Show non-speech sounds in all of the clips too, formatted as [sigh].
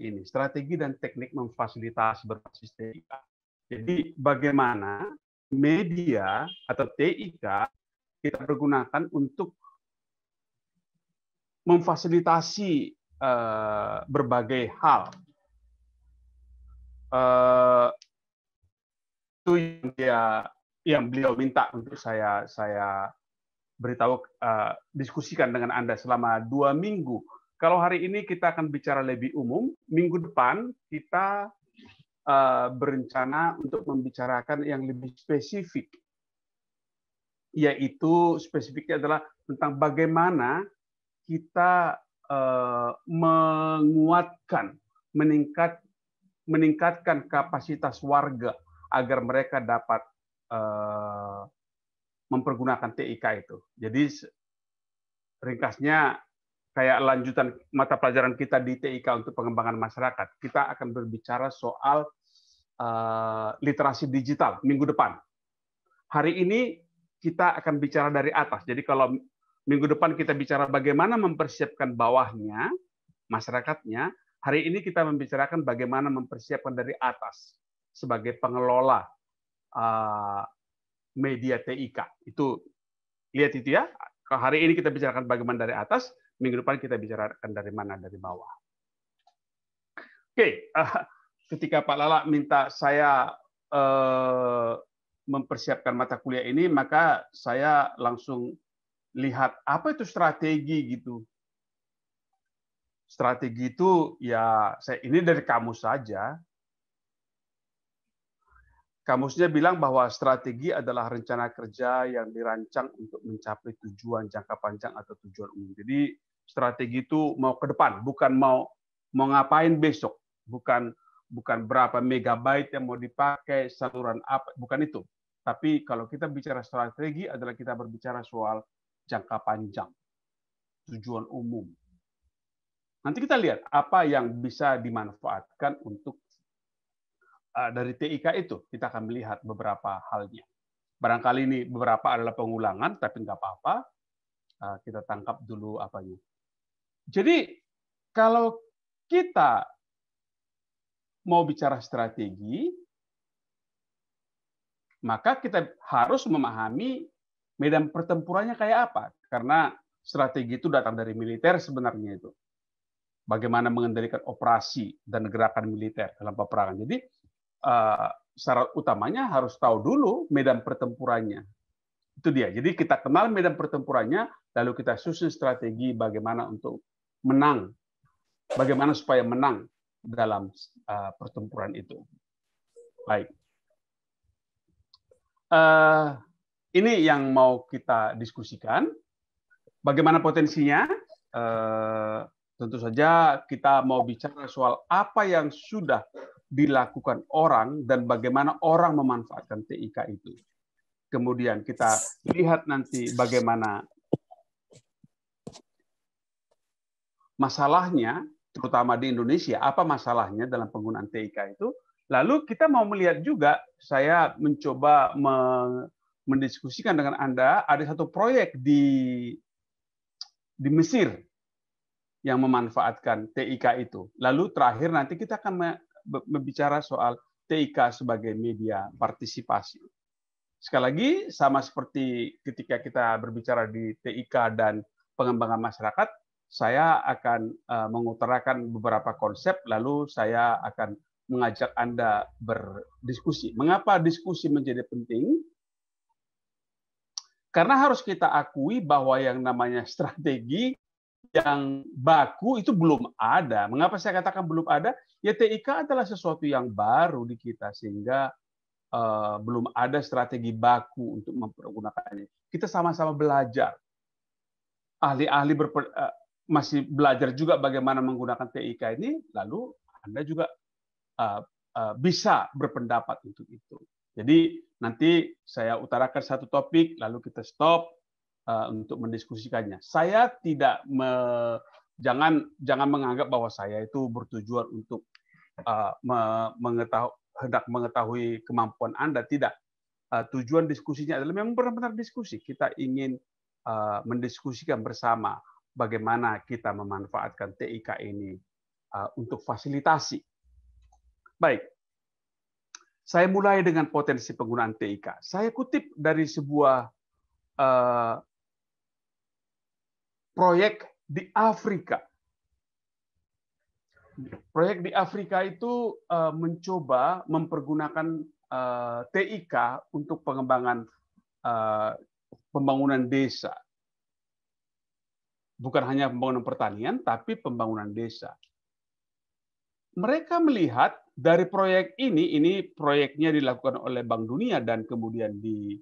ini, strategi dan teknik memfasilitasi berbasis TIK. Jadi bagaimana media atau TIK kita pergunakan untuk memfasilitasi uh, berbagai hal. Uh, itu yang dia yang beliau minta untuk saya saya beritahu uh, diskusikan dengan anda selama dua minggu kalau hari ini kita akan bicara lebih umum, minggu depan kita uh, berencana untuk membicarakan yang lebih spesifik, yaitu spesifiknya adalah tentang bagaimana kita uh, menguatkan, meningkat, meningkatkan kapasitas warga agar mereka dapat uh, mempergunakan TIK itu. Jadi ringkasnya kayak lanjutan mata pelajaran kita di TIK untuk pengembangan masyarakat, kita akan berbicara soal uh, literasi digital minggu depan. Hari ini kita akan bicara dari atas. Jadi kalau minggu depan kita bicara bagaimana mempersiapkan bawahnya, masyarakatnya, hari ini kita membicarakan bagaimana mempersiapkan dari atas sebagai pengelola uh, media TIK. Itu lihat itu ya. Hari ini kita bicarakan bagaimana dari atas, minggu depan kita bicarakan dari mana dari bawah. Oke, eh, ketika Pak Lala minta saya eh, mempersiapkan mata kuliah ini, maka saya langsung lihat apa itu strategi gitu. Strategi itu ya saya ini dari kamus saja. Kamusnya bilang bahwa strategi adalah rencana kerja yang dirancang untuk mencapai tujuan jangka panjang atau tujuan umum. Jadi strategi itu mau ke depan, bukan mau mau ngapain besok, bukan bukan berapa megabyte yang mau dipakai, saluran apa, bukan itu. Tapi kalau kita bicara strategi adalah kita berbicara soal jangka panjang, tujuan umum. Nanti kita lihat apa yang bisa dimanfaatkan untuk eh, dari TIK itu. Kita akan melihat beberapa halnya. Barangkali ini beberapa adalah pengulangan, tapi nggak apa-apa. Eh, kita tangkap dulu apanya jadi kalau kita mau bicara strategi, maka kita harus memahami medan pertempurannya kayak apa. Karena strategi itu datang dari militer sebenarnya itu. Bagaimana mengendalikan operasi dan gerakan militer dalam peperangan. Jadi eh, syarat utamanya harus tahu dulu medan pertempurannya. Itu dia. Jadi kita kenal medan pertempurannya, lalu kita susun strategi bagaimana untuk menang, bagaimana supaya menang dalam eh, pertempuran itu. Baik. Uh, ini yang mau kita diskusikan. Bagaimana potensinya? Uh, tentu saja kita mau bicara soal apa yang sudah dilakukan orang dan bagaimana orang memanfaatkan TIK itu. Kemudian kita lihat nanti bagaimana masalahnya, terutama di Indonesia, apa masalahnya dalam penggunaan TIK itu. Lalu kita mau melihat juga, saya mencoba mendiskusikan dengan Anda, ada satu proyek di di Mesir yang memanfaatkan TIK itu. Lalu terakhir nanti kita akan membicara soal TIK sebagai media partisipasi. Sekali lagi, sama seperti ketika kita berbicara di TIK dan pengembangan masyarakat, saya akan eh, mengutarakan beberapa konsep, lalu saya akan mengajak Anda berdiskusi. Mengapa diskusi menjadi penting? Karena harus kita akui bahwa yang namanya strategi yang baku itu belum ada. Mengapa saya katakan belum ada? Ya TIK adalah sesuatu yang baru di kita sehingga Uh, belum ada strategi baku untuk mempergunakannya. Kita sama-sama belajar. Ahli-ahli berper, eh, masih belajar juga bagaimana menggunakan TIK ini, lalu Anda juga eh, eh, bisa berpendapat untuk itu. Jadi nanti saya utarakan satu topik, lalu kita stop eh, untuk mendiskusikannya. Saya tidak me, jangan jangan menganggap bahwa saya itu bertujuan untuk mengetahui hendak mengetahui kemampuan Anda tidak. tujuan diskusinya adalah memang benar-benar diskusi. Kita ingin mendiskusikan bersama bagaimana kita memanfaatkan TIK ini uh, untuk fasilitasi. Baik, saya mulai dengan potensi penggunaan TIK. Saya kutip dari sebuah uh, proyek di Afrika. Proyek di Afrika itu uh, mencoba mempergunakan TIK untuk pengembangan pembangunan desa bukan hanya pembangunan pertanian, tapi pembangunan desa. Mereka melihat dari proyek ini, ini proyeknya dilakukan oleh Bank Dunia dan kemudian di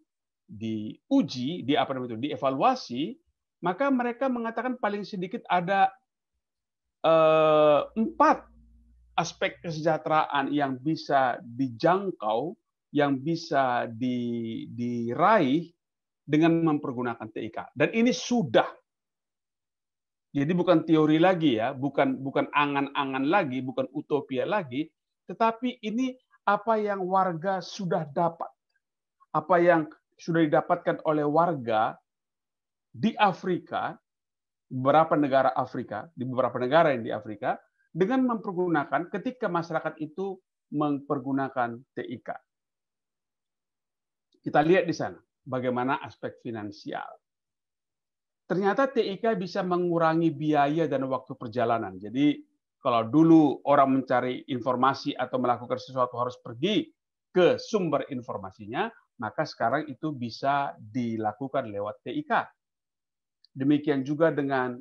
diuji, di apa namanya itu, dievaluasi, maka mereka mengatakan paling sedikit ada eh, empat aspek kesejahteraan yang bisa dijangkau, yang bisa di, diraih dengan mempergunakan TIK. Dan ini sudah jadi bukan teori lagi ya, bukan bukan angan-angan lagi, bukan utopia lagi, tetapi ini apa yang warga sudah dapat. Apa yang sudah didapatkan oleh warga di Afrika, beberapa negara Afrika, di beberapa negara yang di Afrika, dengan mempergunakan ketika masyarakat itu mempergunakan TIK. Kita lihat di sana bagaimana aspek finansial. Ternyata TIK bisa mengurangi biaya dan waktu perjalanan. Jadi kalau dulu orang mencari informasi atau melakukan sesuatu harus pergi ke sumber informasinya, maka sekarang itu bisa dilakukan lewat TIK. Demikian juga dengan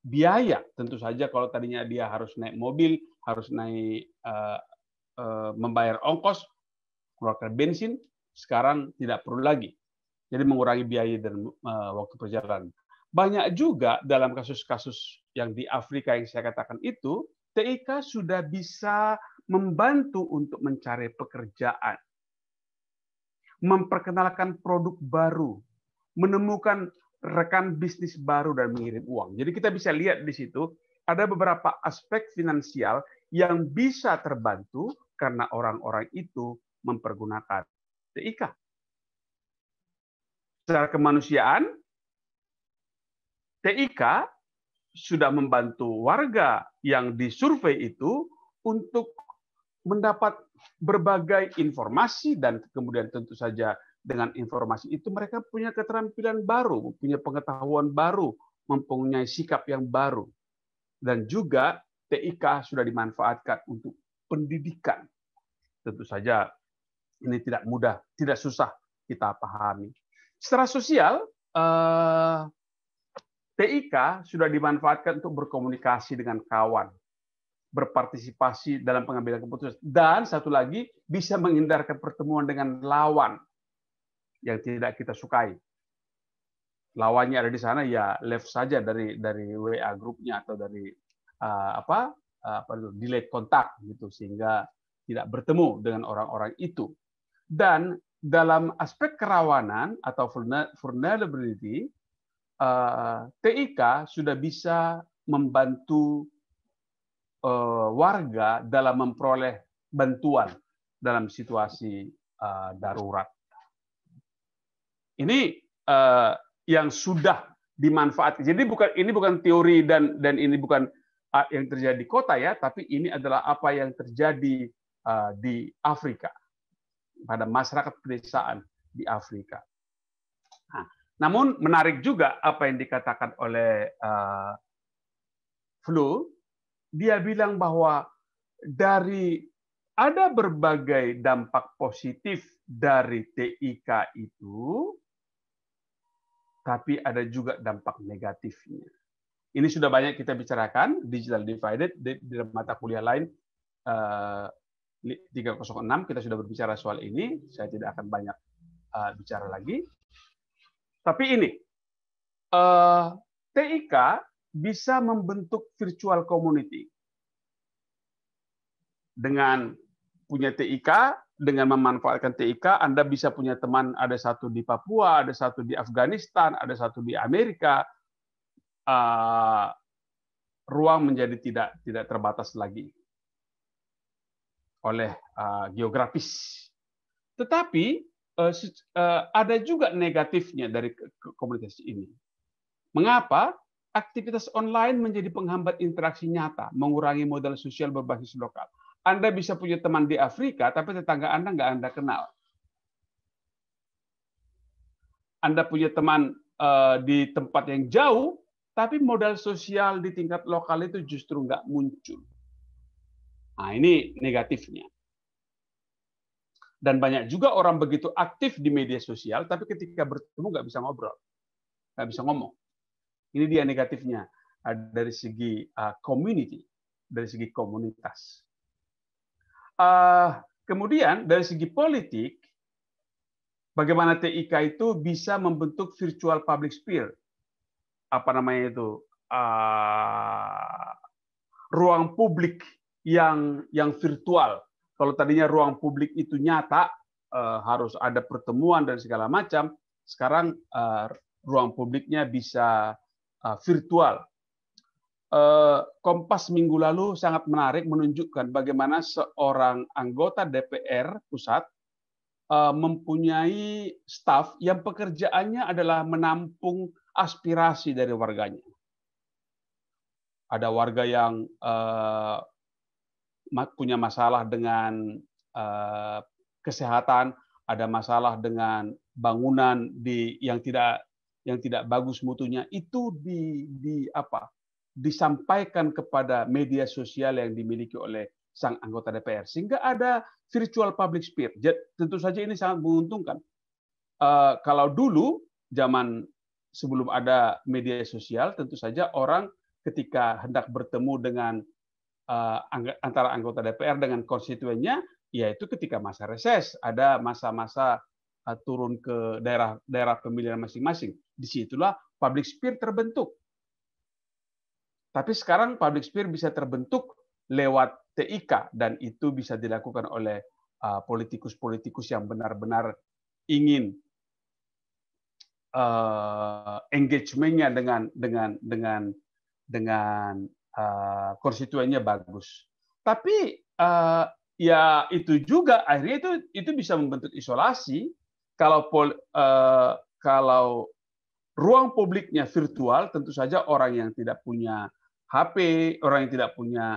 biaya. Tentu saja kalau tadinya dia harus naik mobil, harus naik uh, uh, membayar ongkos, keluarkan bensin, sekarang tidak perlu lagi. Jadi mengurangi biaya dan uh, waktu perjalanan banyak juga dalam kasus-kasus yang di Afrika yang saya katakan itu, TIK sudah bisa membantu untuk mencari pekerjaan, memperkenalkan produk baru, menemukan rekan bisnis baru dan mengirim uang. Jadi kita bisa lihat di situ ada beberapa aspek finansial yang bisa terbantu karena orang-orang itu mempergunakan TIK. Secara kemanusiaan, TIK sudah membantu warga yang disurvei itu untuk mendapat berbagai informasi dan kemudian tentu saja dengan informasi itu mereka punya keterampilan baru, punya pengetahuan baru, mempunyai sikap yang baru. Dan juga TIK sudah dimanfaatkan untuk pendidikan. Tentu saja ini tidak mudah, tidak susah kita pahami. Secara sosial, eh, TIK sudah dimanfaatkan untuk berkomunikasi dengan kawan, berpartisipasi dalam pengambilan keputusan, dan satu lagi bisa menghindarkan pertemuan dengan lawan yang tidak kita sukai. Lawannya ada di sana ya left saja dari dari WA grupnya atau dari uh, apa uh, apa delete kontak gitu sehingga tidak bertemu dengan orang-orang itu. Dan dalam aspek kerawanan atau vulnerability, Eh, TIK sudah bisa membantu eh, warga dalam memperoleh bantuan dalam situasi eh, darurat. Ini yang sudah dimanfaatkan. Jadi bukan ini bukan teori dan dan ini bukan yang terjadi di kota ya, tapi ini adalah apa yang terjadi di Afrika pada masyarakat pedesaan di Afrika. Nah, namun menarik juga apa yang dikatakan oleh uh, Flu, dia bilang bahwa dari ada berbagai dampak positif dari TIK itu, tapi ada juga dampak negatifnya. Ini sudah banyak kita bicarakan, digital divided, di, di mata kuliah lain uh, eh, 306 kita sudah berbicara soal ini, saya tidak akan banyak uh, bicara lagi. Tapi ini, uh, eh, TIK bisa membentuk virtual community dengan punya TIK, dengan memanfaatkan TIK, Anda bisa punya teman ada satu di Papua, ada satu di Afghanistan, ada satu di Amerika. Uh, ruang menjadi tidak tidak terbatas lagi oleh uh, geografis. Tetapi Eh, eh, ada juga negatifnya dari komunitas ini. Mengapa? Aktivitas online menjadi penghambat interaksi nyata, mengurangi modal sosial berbasis lokal. Anda bisa punya teman di Afrika, tapi tetangga Anda nggak Anda kenal. Anda punya teman eh, di tempat yang jauh, tapi modal sosial di tingkat lokal itu justru nggak muncul. Nah, ini negatifnya. Dan banyak juga orang begitu aktif di media sosial, tapi ketika bertemu nggak bisa ngobrol, nggak bisa ngomong. Ini dia negatifnya eh, dari segi eh, community, dari segi komunitas. Eh, kemudian dari segi politik, bagaimana TIK itu bisa membentuk virtual public sphere, apa namanya itu ruang publik yang yang virtual kalau tadinya ruang publik itu nyata, eh, harus ada pertemuan dan segala macam, sekarang eh, ruang publiknya bisa eh, virtual. Kompas minggu lalu sangat menarik menunjukkan bagaimana seorang anggota DPR pusat mempunyai staf yang pekerjaannya adalah menampung aspirasi dari warganya. Ada warga yang punya masalah dengan eh, kesehatan, ada masalah dengan bangunan di yang tidak yang tidak bagus mutunya itu di di apa? disampaikan kepada media sosial yang dimiliki oleh sang anggota DPR sehingga ada virtual public Jadi, Tentu saja ini sangat menguntungkan. Uh, kalau dulu zaman sebelum ada media sosial, tentu saja orang ketika hendak bertemu dengan Eh, antara anggota DPR dengan konstituennya yaitu ketika masa reses ada masa-masa eh, turun ke daerah-daerah pemilihan masing-masing. Disitulah public sphere terbentuk. Tapi sekarang public sphere bisa terbentuk lewat TIK dan itu bisa dilakukan oleh eh, politikus-politikus yang benar-benar ingin engagementnya dengan dengan dengan dengan uh, konstituennya bagus. Tapi uh, ya itu juga akhirnya itu itu bisa membentuk isolasi kalau pol, uh, kalau ruang publiknya virtual tentu saja orang yang tidak punya HP, orang yang tidak punya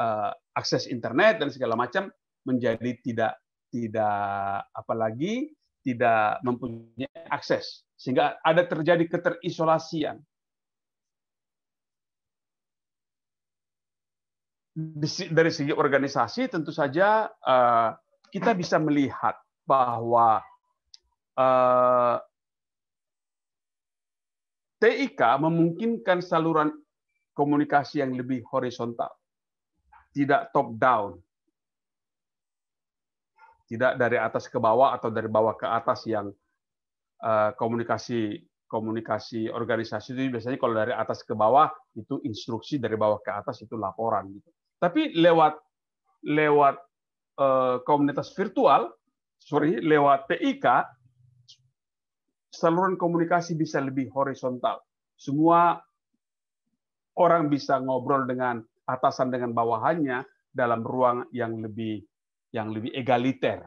uh, akses internet dan segala macam menjadi tidak tidak apalagi tidak mempunyai akses sehingga ada terjadi keterisolasian dari segi organisasi tentu saja eh, kita bisa melihat bahwa eh, TIK memungkinkan saluran komunikasi yang lebih horizontal, tidak top down, tidak dari atas ke bawah atau dari bawah ke atas yang eh, komunikasi komunikasi organisasi itu biasanya kalau dari atas ke bawah itu instruksi dari bawah ke atas itu laporan gitu tapi lewat lewat eh, komunitas virtual, sorry, lewat TIK, saluran komunikasi bisa lebih horizontal. Semua orang bisa ngobrol dengan atasan dengan bawahannya dalam ruang yang lebih yang lebih egaliter.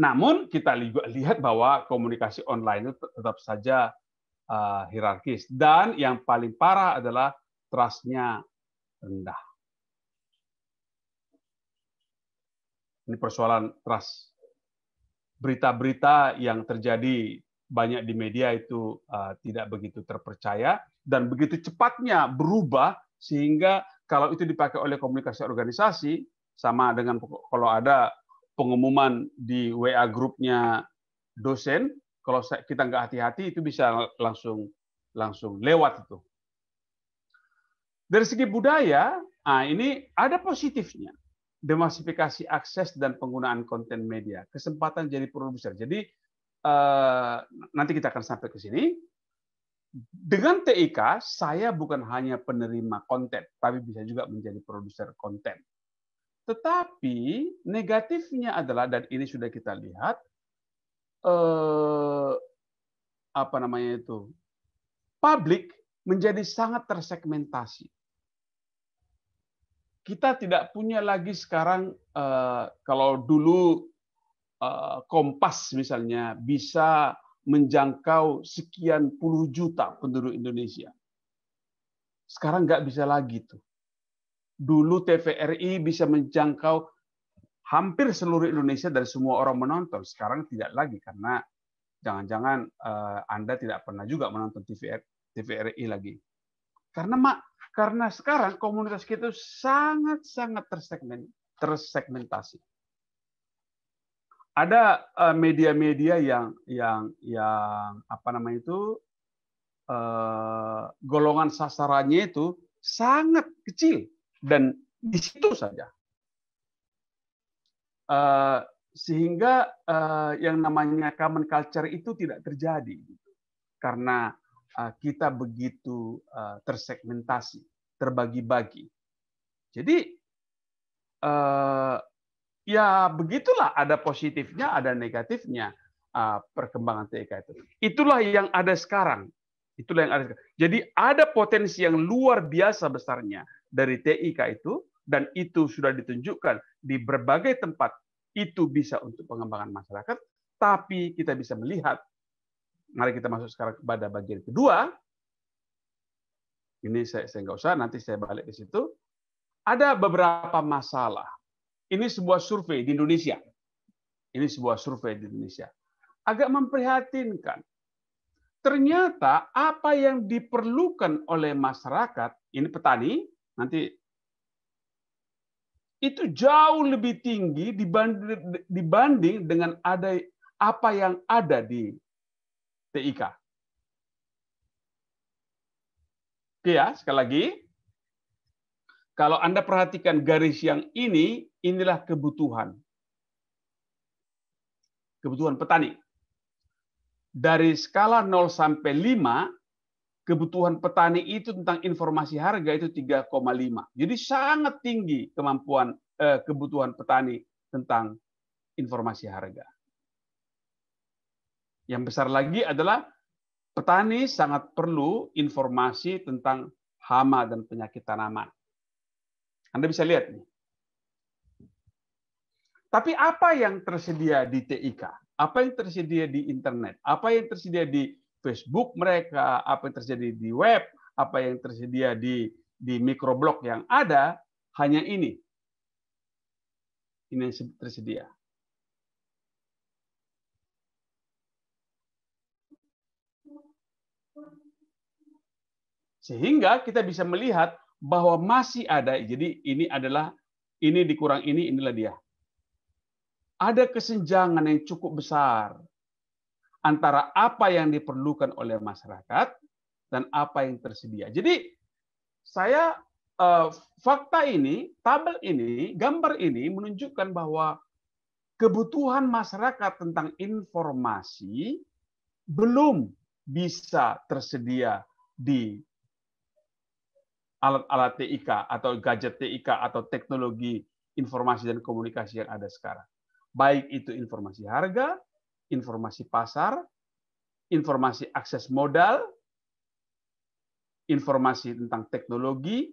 Namun kita juga [laughs] lihat bahwa komunikasi online itu tetap saja uh, hierarkis dan yang paling parah adalah trustnya rendah. Ini persoalan trust. Berita-berita yang terjadi banyak di media itu uh, tidak begitu terpercaya dan begitu cepatnya berubah sehingga kalau itu dipakai oleh komunikasi organisasi sama dengan kalau ada pengumuman di WA grupnya dosen kalau kita nggak hati-hati itu bisa langsung langsung lewat itu dari segi budaya, nah ini ada positifnya. Demasifikasi akses dan penggunaan konten media. Kesempatan jadi produser. Jadi eh, nanti kita akan sampai ke sini. Dengan TIK, saya bukan hanya penerima konten, tapi bisa juga menjadi produser konten. Tetapi negatifnya adalah, dan ini sudah kita lihat, eh, apa namanya itu, publik menjadi sangat tersegmentasi kita tidak punya lagi sekarang eh, kalau dulu eh, Kompas misalnya bisa menjangkau sekian puluh juta penduduk Indonesia. Sekarang nggak bisa lagi tuh. Dulu TVRI bisa menjangkau hampir seluruh Indonesia dari semua orang menonton. Sekarang tidak lagi karena jangan-jangan eh, Anda tidak pernah juga menonton TVRI lagi. Karena mak karena sekarang komunitas kita sangat-sangat tersegmen, tersegmentasi. Ada eh, media-media yang yang yang apa namanya itu eh, golongan sasarannya itu sangat kecil dan di situ saja. Eh, sehingga yang namanya common culture itu tidak terjadi gitu. karena Ah, kita begitu ah, tersegmentasi, terbagi-bagi. Jadi ah, ya begitulah ada positifnya, ada negatifnya perkembangan TK itu. Itulah yang ada sekarang. Itulah yang ada. Sekarang. Jadi ada potensi yang luar biasa besarnya dari TIK itu dan itu sudah ditunjukkan di berbagai tempat itu bisa untuk pengembangan masyarakat, tapi kita bisa melihat mari kita masuk sekarang kepada bagian kedua. Ini saya, saya nggak usah, nanti saya balik ke situ. Ada beberapa masalah. Ini sebuah survei di Indonesia. Ini sebuah survei di Indonesia. Agak memprihatinkan. Ternyata apa yang diperlukan oleh masyarakat, ini petani, nanti itu jauh lebih tinggi dibanding, dibanding dengan ada apa yang ada di TIK. Oke ya, sekali lagi. Kalau Anda perhatikan garis yang ini, inilah kebutuhan. Kebutuhan petani. Dari skala 0 sampai 5, kebutuhan petani itu tentang informasi harga itu 3,5. Jadi sangat tinggi kemampuan eh, kebutuhan petani tentang informasi harga. Yang besar lagi adalah petani sangat perlu informasi tentang hama dan penyakit tanaman. Anda bisa lihat nih. Tapi apa yang tersedia di TIK? Apa yang tersedia di internet? Apa yang tersedia di Facebook mereka? Apa yang tersedia di web? Apa yang tersedia di di mikroblok yang ada? Hanya ini. Ini yang tersedia. Sehingga kita bisa melihat bahwa masih ada. Jadi ini adalah ini dikurang ini inilah dia. Ada kesenjangan yang cukup besar antara apa yang diperlukan oleh masyarakat dan apa yang tersedia. Jadi saya eh, fakta ini, tabel ini, gambar ini menunjukkan bahwa kebutuhan masyarakat tentang informasi belum bisa tersedia di alat-alat TIK atau gadget TIK atau teknologi informasi dan komunikasi yang ada sekarang. Baik itu informasi harga, informasi pasar, informasi akses modal, informasi tentang teknologi,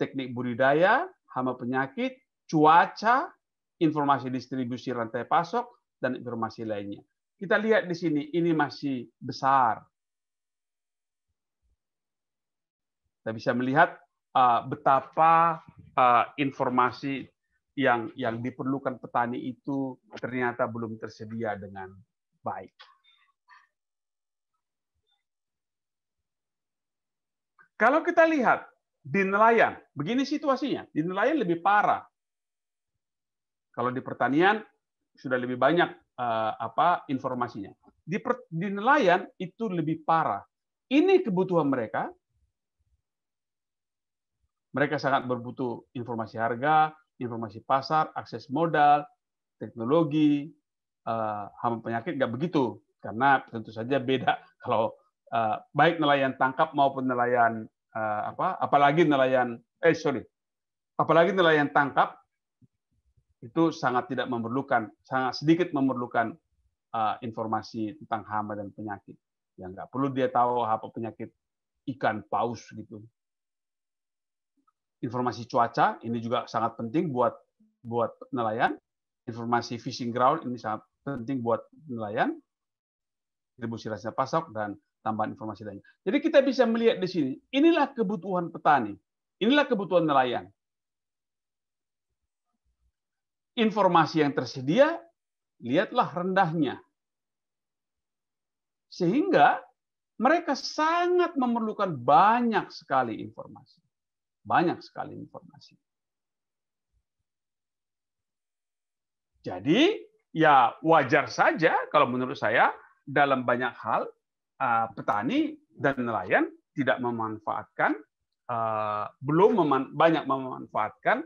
teknik budidaya, hama penyakit, cuaca, informasi distribusi rantai pasok, dan informasi lainnya. Kita lihat di sini, ini masih besar. Kita bisa melihat uh, betapa uh, informasi yang yang diperlukan petani itu ternyata belum tersedia dengan baik. Kalau kita lihat di nelayan, begini situasinya. Di nelayan lebih parah. Kalau di pertanian sudah lebih banyak uh, apa informasinya. Di, per, di nelayan itu lebih parah. Ini kebutuhan mereka, mereka sangat berbutuh informasi harga, informasi pasar, akses modal, teknologi, eh, hama penyakit nggak begitu karena tentu saja beda [laughs] kalau eh, baik nelayan tangkap maupun nelayan eh, apa apalagi nelayan eh sorry apalagi nelayan tangkap itu sangat tidak memerlukan sangat sedikit memerlukan informasi tentang hama dan penyakit yang nggak perlu dia tahu apa penyakit ikan paus gitu informasi cuaca ini juga sangat penting buat buat nelayan, informasi fishing ground ini sangat penting buat nelayan, distribusi rasa pasok dan tambahan informasi lainnya. Jadi kita bisa melihat di sini, inilah kebutuhan petani, inilah kebutuhan nelayan. Informasi yang tersedia, lihatlah rendahnya. Sehingga mereka sangat memerlukan banyak sekali informasi. Banyak sekali informasi. Jadi, ya wajar saja kalau menurut saya dalam banyak hal eh, petani dan nelayan tidak memanfaatkan eh, belum banyak memanfaatkan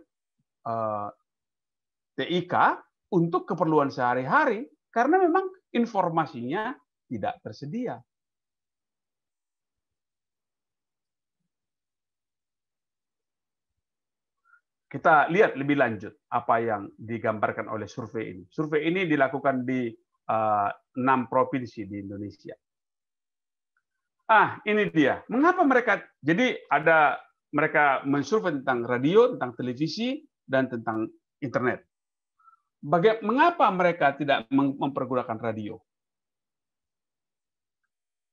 eh, TIK untuk keperluan sehari-hari karena memang informasinya tidak tersedia. Kita lihat lebih lanjut apa yang digambarkan oleh survei ini. Survei ini dilakukan di eh, enam provinsi di Indonesia. Ah, ini dia. Mengapa mereka jadi ada mereka mensurvei tentang radio, tentang televisi, dan tentang internet. Bagaimana mengapa mereka tidak mempergunakan radio?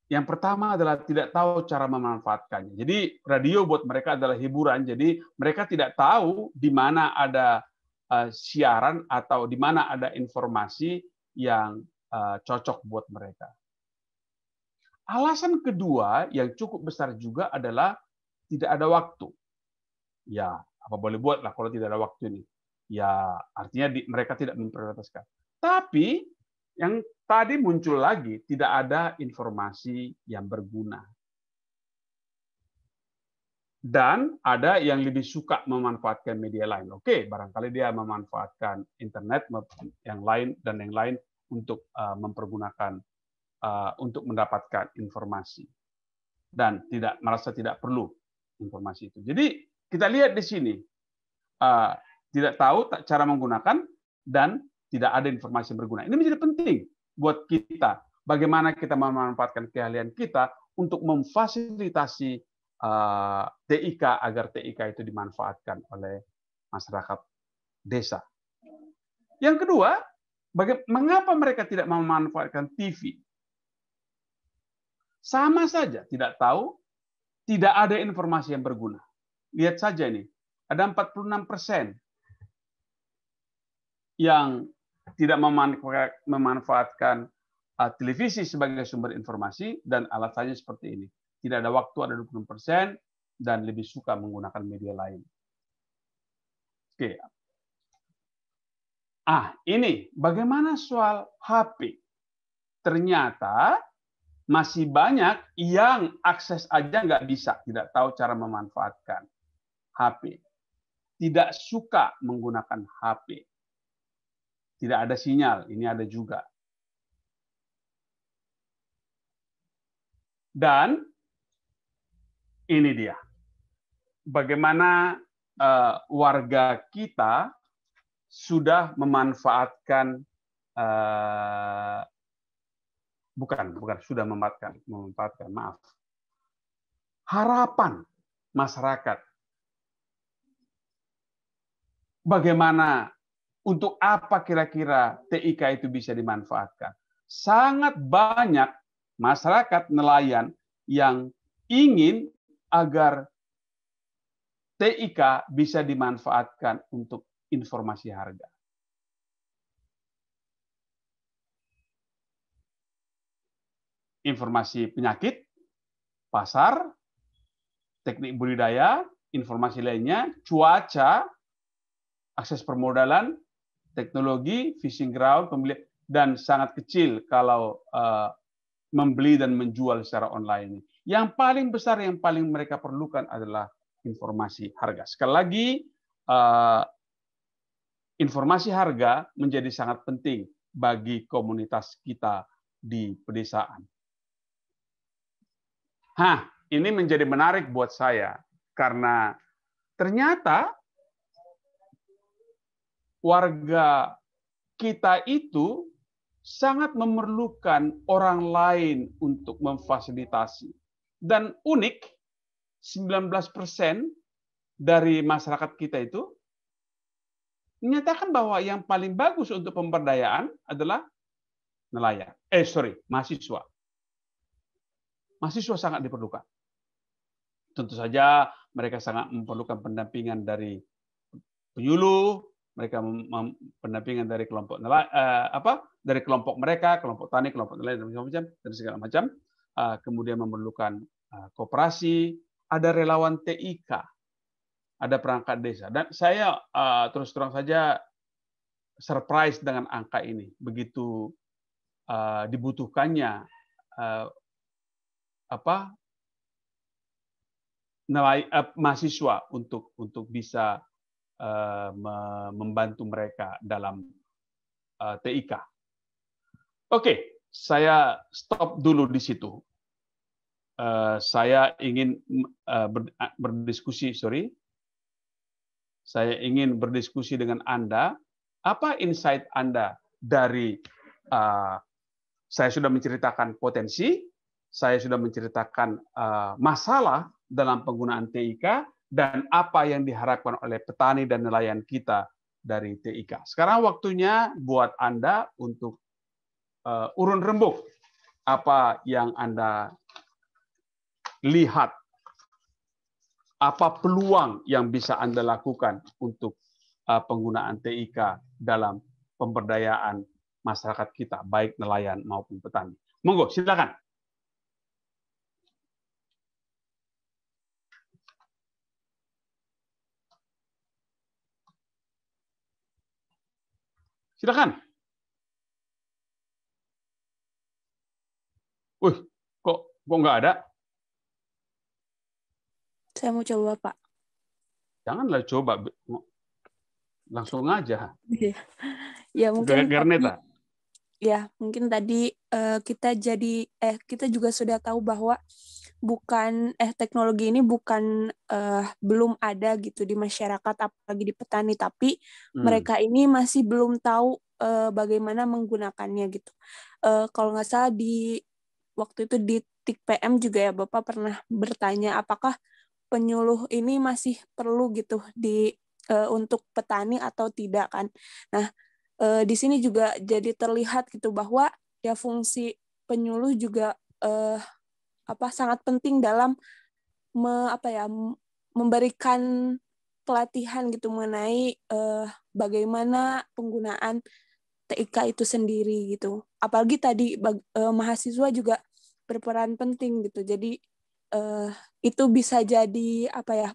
Yang pertama adalah tidak tahu cara memanfaatkannya. Jadi radio buat mereka adalah hiburan. Jadi mereka tidak tahu di mana ada uh, siaran atau di mana ada informasi yang uh, cocok buat mereka. Alasan kedua yang cukup besar juga adalah tidak ada waktu. Ya, apa boleh buat lah kalau tidak ada waktu ini. Ya, artinya di, mereka tidak memprioritaskan. Tapi yang tadi muncul lagi tidak ada informasi yang berguna. Dan ada yang lebih suka memanfaatkan media lain. Oke, barangkali dia memanfaatkan internet yang lain dan yang lain untuk uh, mempergunakan uh, untuk mendapatkan informasi dan tidak merasa tidak perlu informasi itu. Jadi kita lihat di sini uh, tidak tahu cara menggunakan dan tidak ada informasi yang berguna. Ini menjadi penting buat kita. Bagaimana kita memanfaatkan keahlian kita untuk memfasilitasi uh, eh, TIK agar TIK itu dimanfaatkan oleh masyarakat desa. Yang kedua, mengapa mereka tidak memanfaatkan TV? Sama saja, tidak tahu, tidak ada informasi yang berguna. Lihat saja ini, ada 46 persen yang tidak memanfaatkan uh, televisi sebagai sumber informasi dan alasannya seperti ini. Tidak ada waktu ada 20% dan lebih suka menggunakan media lain. Oke. Ah, ini bagaimana soal HP? Ternyata masih banyak yang akses aja nggak bisa, tidak tahu cara memanfaatkan HP. Tidak suka menggunakan HP tidak ada sinyal, ini ada juga. Dan ini dia. Bagaimana uh, warga kita sudah memanfaatkan uh, bukan bukan sudah memanfaatkan memanfaatkan maaf harapan masyarakat bagaimana untuk apa kira-kira TIK itu bisa dimanfaatkan? Sangat banyak masyarakat nelayan yang ingin agar TIK bisa dimanfaatkan untuk informasi harga. Informasi penyakit, pasar, teknik budidaya, informasi lainnya, cuaca, akses permodalan, teknologi, fishing ground, pembeli dan sangat kecil kalau uh, membeli dan menjual secara online. Yang paling besar yang paling mereka perlukan adalah informasi harga. Sekali lagi uh, informasi harga menjadi sangat penting bagi komunitas kita di pedesaan. Hah, ini menjadi menarik buat saya karena ternyata warga kita itu sangat memerlukan orang lain untuk memfasilitasi. Dan unik, 19% dari masyarakat kita itu menyatakan bahwa yang paling bagus untuk pemberdayaan adalah nelayan. Eh, sorry, mahasiswa. Mahasiswa sangat diperlukan. Tentu saja mereka sangat memerlukan pendampingan dari penyuluh, mereka pendampingan dari kelompok eh, apa dari kelompok mereka, kelompok tani, kelompok nelayan dan segala macam, dan segala macam. uh, kemudian memerlukan uh, kooperasi, ada relawan TIK, ada perangkat desa. Dan saya uh, terus terang saja surprise dengan angka ini. Begitu uh, dibutuhkannya uh, apa nelayan uh, mahasiswa untuk untuk bisa Eh, membantu mereka dalam eh, TIK. Oke, saya stop dulu di situ. Eh, saya ingin berdiskusi, sorry, saya ingin berdiskusi dengan Anda. Apa insight Anda dari saya sudah menceritakan potensi, saya sudah menceritakan masalah dalam penggunaan TIK, dan apa yang diharapkan oleh petani dan nelayan kita dari TIK. Sekarang waktunya buat Anda untuk uh, urun rembuk apa yang Anda lihat, apa peluang yang bisa Anda lakukan untuk uh, penggunaan TIK dalam pemberdayaan masyarakat kita, baik nelayan maupun petani. Monggo, silakan. Silakan. Wih, kok kok nggak ada? Saya mau coba, Pak. Janganlah coba, langsung aja. Iya, ya, mungkin. Garneta. Tadi, ya, mungkin tadi uh, kita jadi eh kita juga sudah tahu bahwa bukan eh teknologi ini bukan eh, belum ada gitu di masyarakat apalagi di petani tapi hmm. mereka ini masih belum tahu eh, bagaimana menggunakannya gitu eh, kalau nggak salah di waktu itu di tik PM juga ya bapak pernah bertanya apakah penyuluh ini masih perlu gitu di eh, untuk petani atau tidak kan nah eh, di sini juga jadi terlihat gitu bahwa ya fungsi penyuluh juga eh, apa sangat penting dalam me, apa ya memberikan pelatihan gitu mengenai uh, bagaimana penggunaan TIK itu sendiri gitu. Apalagi tadi bag, uh, mahasiswa juga berperan penting gitu. Jadi uh, itu bisa jadi apa ya?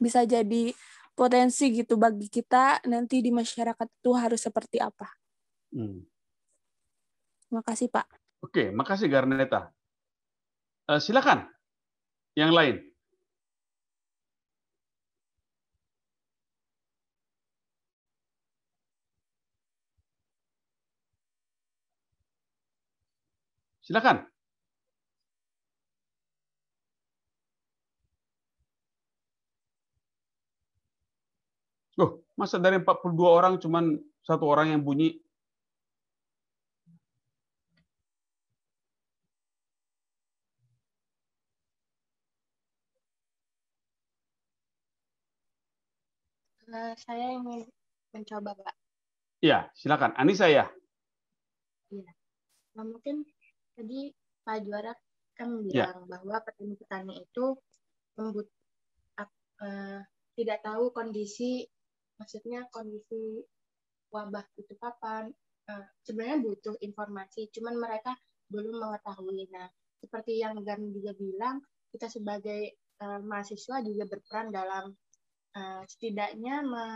Bisa jadi potensi gitu bagi kita nanti di masyarakat itu harus seperti apa. Hmm. Makasih Pak. Oke, makasih Garneta. Eh, silakan yang lain. Silakan. Loh, masa dari 42 orang cuman satu orang yang bunyi Eh, saya ingin mencoba, Pak. Iya, silakan. Anissa ya. Iya. Nah, mungkin tadi Pak Juara kan iya. bilang ya. bahwa petani-petani itu membut uh, eh, tidak tahu kondisi maksudnya kondisi wabah itu kapan. Uh, sebenarnya butuh informasi, cuman mereka belum mengetahui. Nah, seperti yang Gan juga bilang, kita sebagai uh, mahasiswa juga berperan dalam Eh, setidaknya me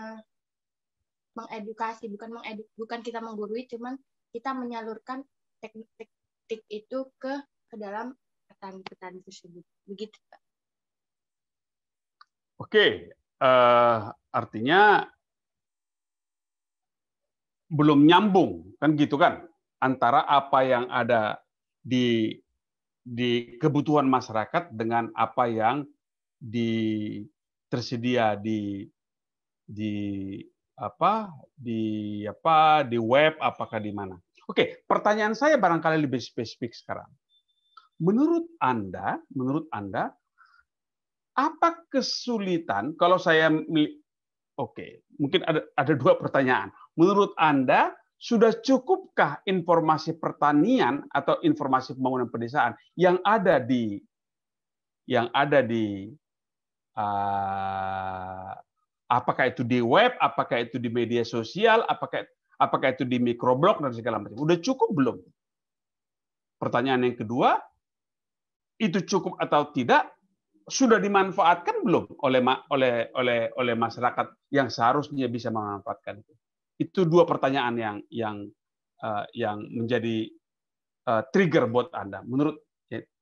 mengedukasi bukan mengedu bukan kita menggurui cuman kita menyalurkan teknik itu ke ke dalam petani-petani tersebut begitu Pak. Oke, uh, artinya belum nyambung kan gitu kan antara apa yang ada di di kebutuhan masyarakat dengan apa yang di tersedia di di apa di apa di web apakah di mana. Oke, pertanyaan saya barangkali lebih spesifik sekarang. Menurut Anda, menurut Anda apa kesulitan kalau saya Oke, mungkin ada ada dua pertanyaan. Menurut Anda sudah cukupkah informasi pertanian atau informasi pembangunan pedesaan yang ada di yang ada di uh, apakah itu di web, apakah itu di media sosial, apakah apakah itu di mikroblog dan segala macam. Udah cukup belum? Pertanyaan yang kedua, itu cukup atau tidak sudah dimanfaatkan belum oleh oleh oleh oleh masyarakat yang seharusnya bisa memanfaatkan itu? Itu dua pertanyaan yang yang uh, yang menjadi uh, trigger buat Anda. Menurut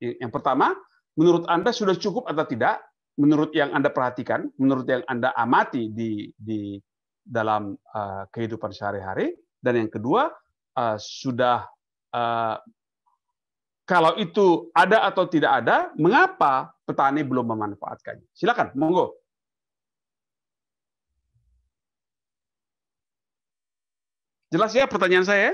yang pertama, menurut Anda sudah cukup atau tidak? menurut yang Anda perhatikan, menurut yang Anda amati di, di dalam uh, kehidupan sehari-hari, dan yang kedua, uh, sudah uh, kalau itu ada atau tidak ada, mengapa petani belum memanfaatkannya? Silakan, monggo. Jelas ya pertanyaan saya?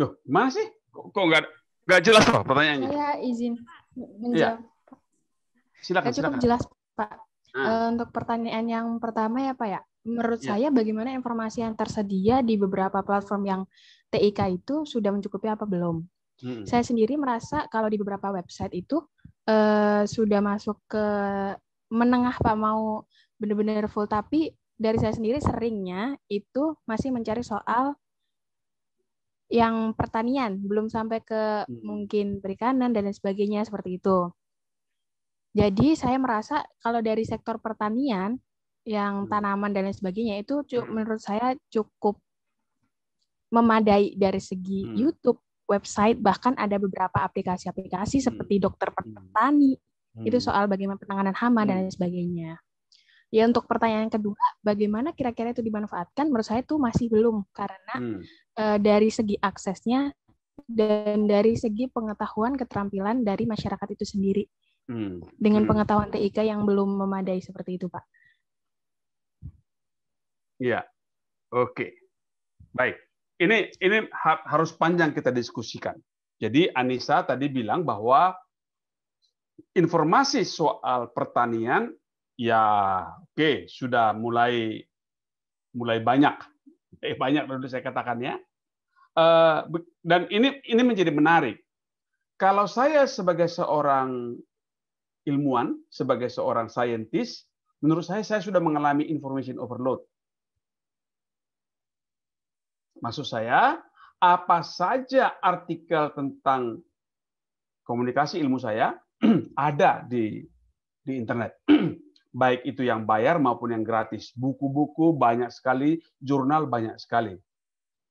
Loh, mana sih? Kok, kok nggak nggak jelas Pak pertanyaannya? Saya izin iya. menjawab. Ya. Silakan, cukup silakan. jelas Pak. Ah. Eh, untuk pertanyaan yang pertama ya Pak ya, menurut ya. saya bagaimana informasi yang tersedia di beberapa platform yang TIK itu sudah mencukupi apa belum? Hmm. Saya sendiri merasa kalau di beberapa website itu eh, sudah masuk ke menengah Pak mau benar-benar full tapi dari saya sendiri seringnya itu masih mencari soal yang pertanian, belum sampai ke hmm. mungkin perikanan dan lain sebagainya seperti itu. Jadi saya merasa kalau dari sektor pertanian yang hmm. tanaman dan lain sebagainya itu hmm. menurut saya cukup memadai dari segi hmm. YouTube, website bahkan ada beberapa aplikasi-aplikasi seperti Dokter Petani hmm. itu soal bagaimana penanganan hama hmm. dan lain sebagainya. Ya untuk pertanyaan kedua, bagaimana kira-kira itu dimanfaatkan? Menurut saya itu masih belum karena hmm. Eh, dari segi aksesnya dan dari segi pengetahuan keterampilan dari masyarakat itu sendiri hmm. dengan hmm. pengetahuan TIK yang belum memadai seperti itu pak. Ya, oke, baik. Ini ini ha harus panjang kita diskusikan. Jadi Anissa tadi bilang bahwa informasi soal pertanian ya oke sudah mulai mulai banyak eh, banyak dulu saya katakan ya Eh, dan ini ini menjadi menarik. Kalau saya sebagai seorang ilmuwan, sebagai seorang saintis, menurut saya saya sudah mengalami information overload. Maksud saya, apa saja artikel tentang komunikasi ilmu saya [clears throat] ada di di internet. [clears throat] Baik itu yang bayar maupun yang gratis. Buku-buku banyak sekali, jurnal banyak sekali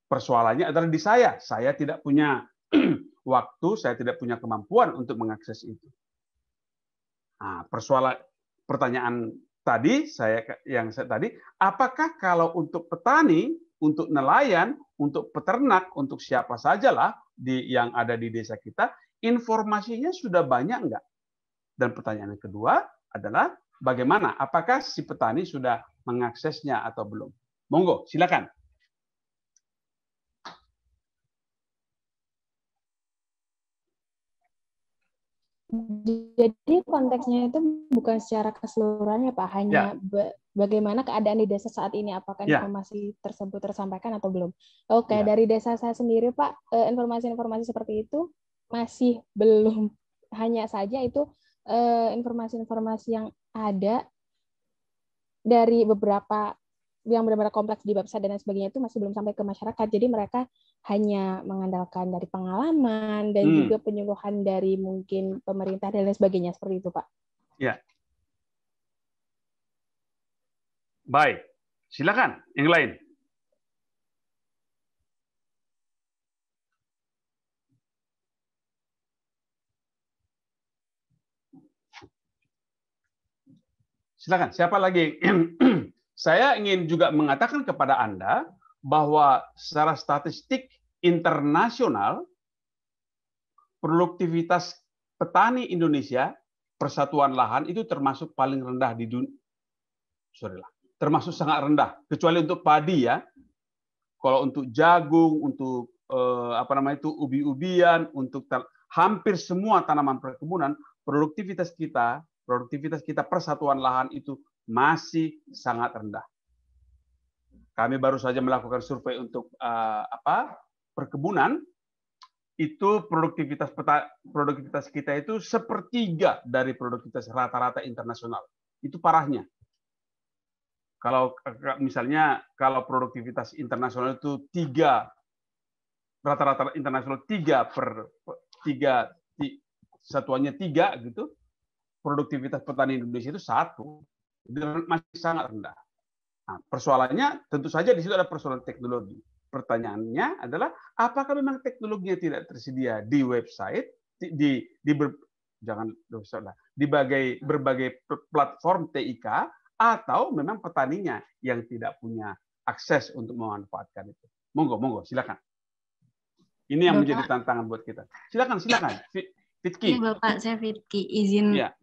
persoalannya adalah di saya. Saya tidak punya [clears throat] waktu, saya tidak punya kemampuan untuk mengakses itu. Nah, persoalan pertanyaan tadi saya yang saya tadi, apakah kalau untuk petani, untuk nelayan, untuk peternak, untuk siapa sajalah di yang ada di desa kita, informasinya sudah banyak enggak? Dan pertanyaan yang kedua adalah bagaimana? Apakah si petani sudah mengaksesnya atau belum? Monggo, silakan. Jadi konteksnya itu bukan secara keseluruhan ya Pak, hanya ya. bagaimana keadaan di desa saat ini, apakah ya. informasi tersebut tersampaikan atau belum? Oke, ya. dari desa saya sendiri Pak, eh, informasi-informasi seperti itu masih belum. Hanya saja itu eh, informasi-informasi yang ada dari beberapa yang benar-benar kompleks di website dan lain sebagainya itu masih belum sampai ke masyarakat. Jadi mereka hanya mengandalkan dari pengalaman dan hmm. juga penyuluhan dari mungkin pemerintah dan lain sebagainya seperti itu, Pak. Ya. Baik. Silakan yang lain. Silakan, siapa lagi [clears throat] Saya ingin juga mengatakan kepada Anda bahwa secara statistik internasional, produktivitas petani Indonesia persatuan lahan itu termasuk paling rendah di dunia. Sorry lah, termasuk sangat rendah, kecuali untuk padi ya. Kalau untuk jagung, untuk eh, apa namanya itu ubi-ubian, untuk hampir semua tanaman perkebunan, produktivitas kita, produktivitas kita persatuan lahan itu masih sangat rendah. Kami baru saja melakukan survei untuk uh, apa perkebunan itu produktivitas peta, produktivitas kita itu sepertiga dari produktivitas rata-rata internasional. Itu parahnya. Kalau eh, misalnya kalau produktivitas internasional itu tiga rata-rata internasional tiga per tiga satuannya tiga gitu, produktivitas petani Indonesia itu satu masih sangat rendah. Nah, persoalannya tentu saja di situ ada persoalan teknologi. Pertanyaannya adalah apakah memang teknologinya tidak tersedia di website di di ber, jangan website lah, di bagai, berbagai platform TIK atau memang petaninya yang tidak punya akses untuk memanfaatkan itu. Monggo, monggo, silakan. Ini yang Bapak. menjadi tantangan buat kita. Silakan, silakan. Fitki. Bapak, saya Fitki. Izin ya.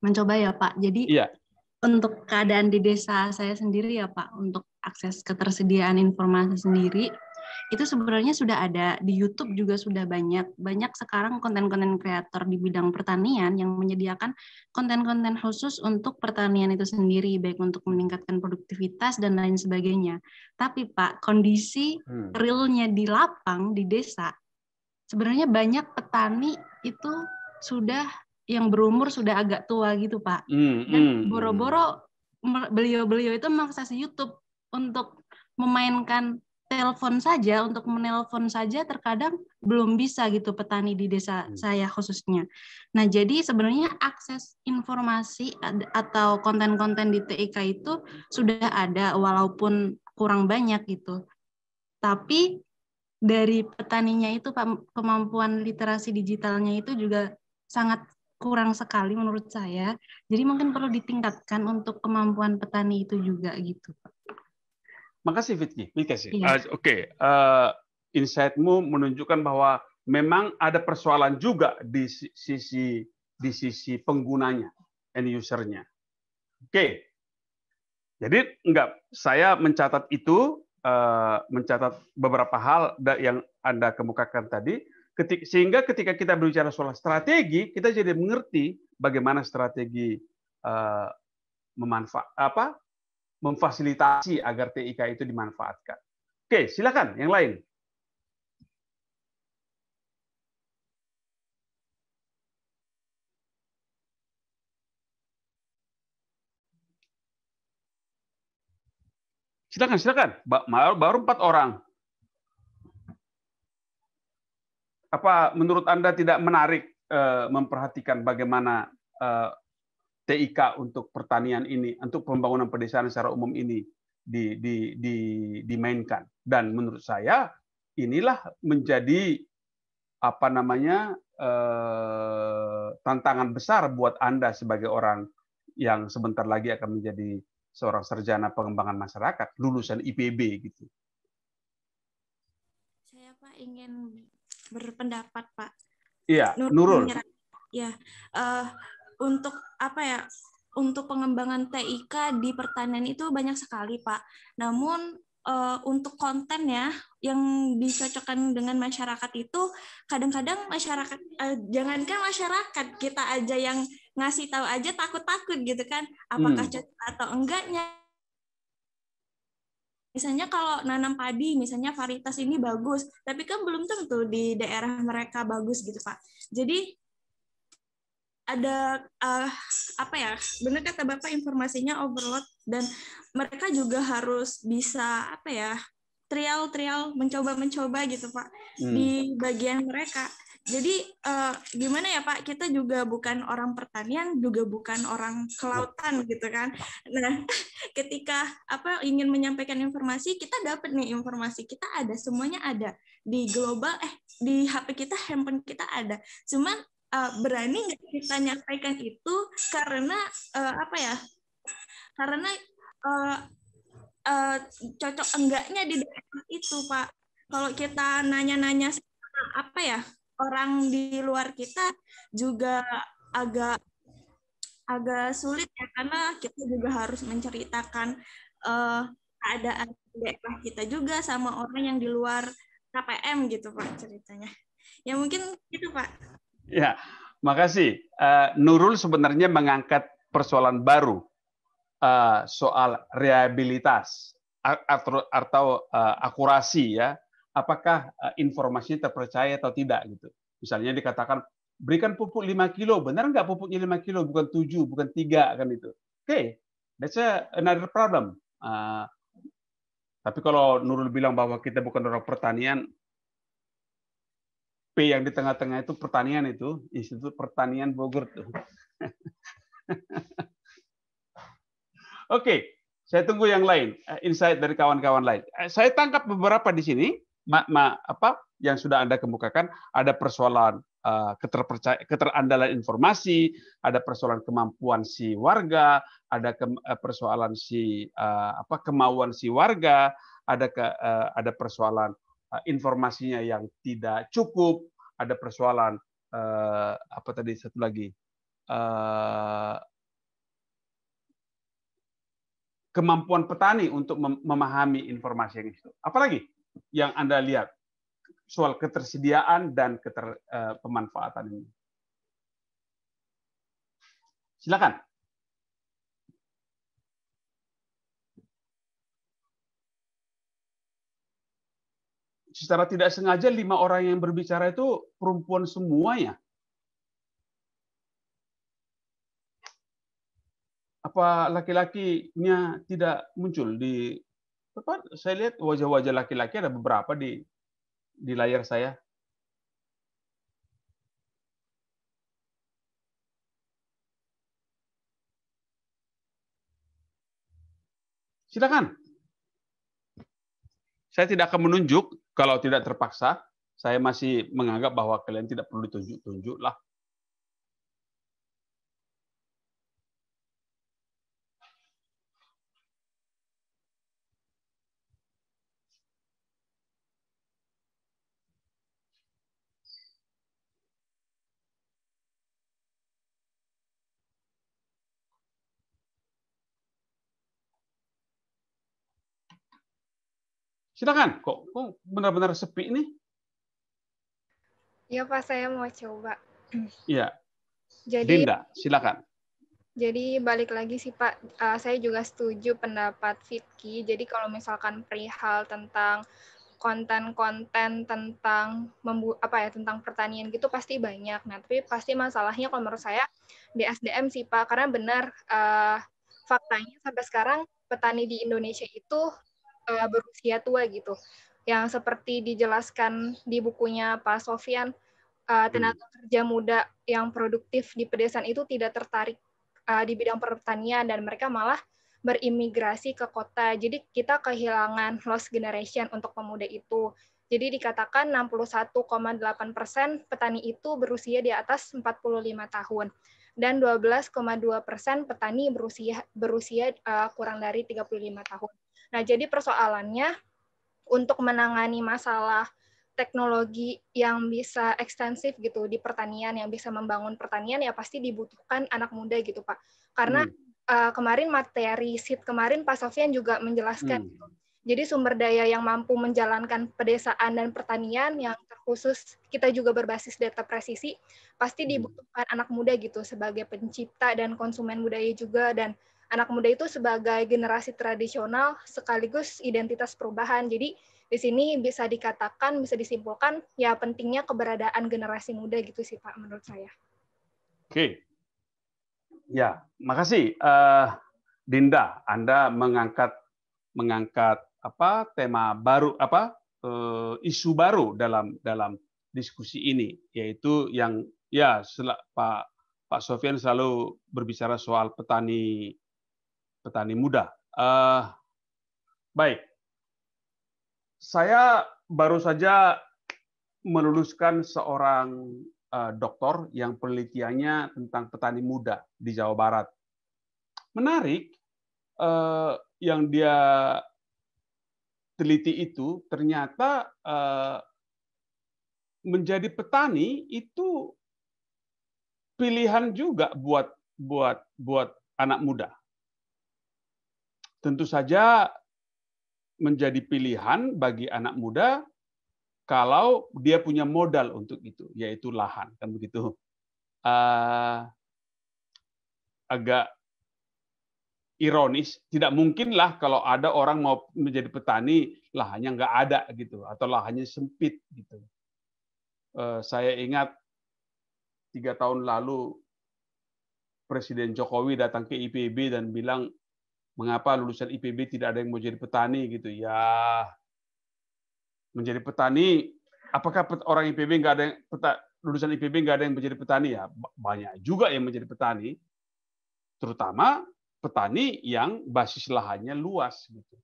mencoba ya Pak. Jadi ya untuk keadaan di desa saya sendiri ya Pak, untuk akses ketersediaan informasi sendiri itu sebenarnya sudah ada di YouTube juga sudah banyak banyak sekarang konten-konten kreator di bidang pertanian yang menyediakan konten-konten khusus untuk pertanian itu sendiri baik untuk meningkatkan produktivitas dan lain sebagainya. Tapi Pak, kondisi hmm. realnya di lapang di desa sebenarnya banyak petani itu sudah yang berumur sudah agak tua gitu Pak. Mm, Dan hmm, hmm. boro-boro mm, beliau-beliau itu mengakses YouTube untuk memainkan telepon saja untuk menelpon saja terkadang belum bisa gitu petani di desa hmm. saya khususnya. Nah, jadi sebenarnya akses informasi atau konten-konten di TIK itu sudah ada walaupun kurang banyak gitu. Tapi dari petaninya itu pak kemampuan literasi digitalnya itu juga sangat kurang sekali menurut saya. Jadi mungkin perlu ditingkatkan untuk kemampuan petani itu juga gitu. Makasih Fitki. Makasih. Iya. Uh, Oke, okay. uh, eh, insightmu menunjukkan bahwa memang ada persoalan juga di sisi di sisi penggunanya, end usernya. Oke, okay. jadi enggak saya mencatat itu, uh, mencatat beberapa hal yang anda kemukakan tadi Ketik, sehingga ketika kita berbicara soal strategi, kita jadi mengerti bagaimana strategi uh, memanfa apa memfasilitasi agar TIK itu dimanfaatkan. Oke, silakan yang lain. Silakan, silakan. Baru empat orang. apa menurut Anda tidak menarik eh, memperhatikan bagaimana eh, TIK untuk pertanian ini, untuk pembangunan pedesaan secara umum ini di, di, di, dimainkan. Dan menurut saya inilah menjadi apa namanya eh, tantangan besar buat anda sebagai orang yang sebentar lagi akan menjadi seorang sarjana pengembangan masyarakat lulusan IPB gitu. Saya pak ingin berpendapat Pak. Iya, Nurul. Nurul. Ya, uh, untuk apa ya? Untuk pengembangan TIK di pertanian itu banyak sekali Pak. Namun uh, untuk konten ya yang dicocokkan dengan masyarakat itu kadang-kadang masyarakat uh, jangankan masyarakat kita aja yang ngasih tahu aja takut-takut gitu kan apakah hmm. cocok atau enggaknya misalnya kalau nanam padi misalnya varietas ini bagus tapi kan belum tentu di daerah mereka bagus gitu pak jadi ada uh, apa ya benar kata bapak informasinya overload dan mereka juga harus bisa apa ya trial trial mencoba mencoba gitu pak hmm. di bagian mereka jadi uh, gimana ya Pak, kita juga bukan orang pertanian, juga bukan orang kelautan gitu kan. Nah, [laughs] ketika apa ingin menyampaikan informasi, kita dapat nih informasi. Kita ada semuanya ada di global eh di HP kita, handphone kita ada. Cuman uh, berani nggak kita nyampaikan itu karena uh, apa ya? Karena uh, uh, cocok enggaknya di daerah itu, Pak. Kalau kita nanya-nanya apa ya? orang di luar kita juga agak agak sulit ya karena kita juga harus menceritakan uh, keadaan daerah kita juga sama orang yang di luar KPM gitu Pak ceritanya. Ya mungkin gitu Pak. Ya, makasih. Uh, Nurul sebenarnya mengangkat persoalan baru uh, soal rehabilitas atau, atau uh, akurasi ya apakah eh, informasinya terpercaya atau tidak gitu. Misalnya dikatakan berikan pupuk 5 kilo, benar nggak pupuknya 5 kilo bukan 7, bukan 3 kan itu. Oke, okay, that's another problem. Uh, tapi kalau Nurul bilang bahwa kita bukan orang pertanian, P yang di tengah-tengah itu pertanian itu, Institut Pertanian Bogor tuh. [laughs] Oke, okay, saya tunggu yang lain, eh, insight dari kawan-kawan lain. Eh, saya tangkap beberapa di sini ma, apa yang sudah Anda kemukakan, ada persoalan uh, eh, keterpercaya keterandalan informasi, ada persoalan kemampuan si warga, ada ke, eh, persoalan si uh, apa kemauan si warga, ada ke, uh, ada persoalan uh, informasinya yang tidak cukup, ada persoalan uh, apa tadi satu lagi uh, kemampuan petani untuk memahami informasi yang itu. Apalagi yang Anda lihat soal ketersediaan dan keter, uh, pemanfaatan ini. Silakan. Secara tidak sengaja lima orang yang berbicara itu perempuan semuanya. Apa laki-lakinya tidak muncul di Tepat, saya lihat wajah-wajah laki-laki ada beberapa di di layar saya. Silakan. Saya tidak akan menunjuk kalau tidak terpaksa. Saya masih menganggap bahwa kalian tidak perlu ditunjuk-tunjuklah Silakan. Kok, kok benar-benar sepi nih? Iya Pak, saya mau coba. Iya. Jadi Dinda, silakan. Jadi balik lagi sih Pak, uh, saya juga setuju pendapat Fitki. Jadi kalau misalkan perihal tentang konten-konten tentang membu apa ya tentang pertanian gitu pasti banyak. Nah, tapi pasti masalahnya kalau menurut saya di SDM sih Pak, karena benar uh, faktanya sampai sekarang petani di Indonesia itu uh, berusia tua gitu. Yang seperti dijelaskan di bukunya Pak Sofian, uh, tenaga kerja muda yang produktif di pedesaan itu tidak tertarik uh, di bidang pertanian dan mereka malah berimigrasi ke kota. Jadi kita kehilangan lost generation untuk pemuda itu. Jadi dikatakan 61,8 persen petani itu berusia di atas 45 tahun dan 12,2 persen petani berusia berusia uh, kurang dari 35 tahun. Nah, jadi persoalannya untuk menangani masalah teknologi yang bisa ekstensif gitu di pertanian yang bisa membangun pertanian ya pasti dibutuhkan anak muda gitu Pak. Karena hmm. uh, kemarin materi SIT kemarin Pak Sofian juga menjelaskan hmm. Gitu. Jadi sumber daya yang mampu menjalankan pedesaan dan pertanian yang terkhusus kita juga berbasis data presisi pasti hmm. dibutuhkan anak muda gitu sebagai pencipta dan konsumen budaya juga dan anak muda itu sebagai generasi tradisional sekaligus identitas perubahan. Jadi di sini bisa dikatakan, bisa disimpulkan ya pentingnya keberadaan generasi muda gitu sih Pak menurut saya. Oke. Ya, makasih uh, Dinda, Anda mengangkat mengangkat apa tema baru apa uh, isu baru dalam dalam diskusi ini yaitu yang ya Pak Pak Sofian selalu berbicara soal petani petani muda. Uh, baik, saya baru saja meluluskan seorang uh, doktor yang penelitiannya tentang petani muda di Jawa Barat. Menarik, uh, yang dia teliti itu ternyata uh, menjadi petani itu pilihan juga buat buat buat anak muda tentu saja menjadi pilihan bagi anak muda kalau dia punya modal untuk itu, yaitu lahan, kan begitu. Uh, agak ironis, tidak mungkinlah kalau ada orang mau menjadi petani lahannya nggak ada gitu, atau lahannya sempit gitu. Uh, saya ingat tiga tahun lalu Presiden Jokowi datang ke IPB dan bilang mengapa lulusan IPB tidak ada yang mau jadi petani gitu ya menjadi petani apakah orang IPB nggak ada yang peta, lulusan IPB nggak ada yang menjadi petani ya banyak juga yang menjadi petani terutama petani yang basis lahannya luas gitu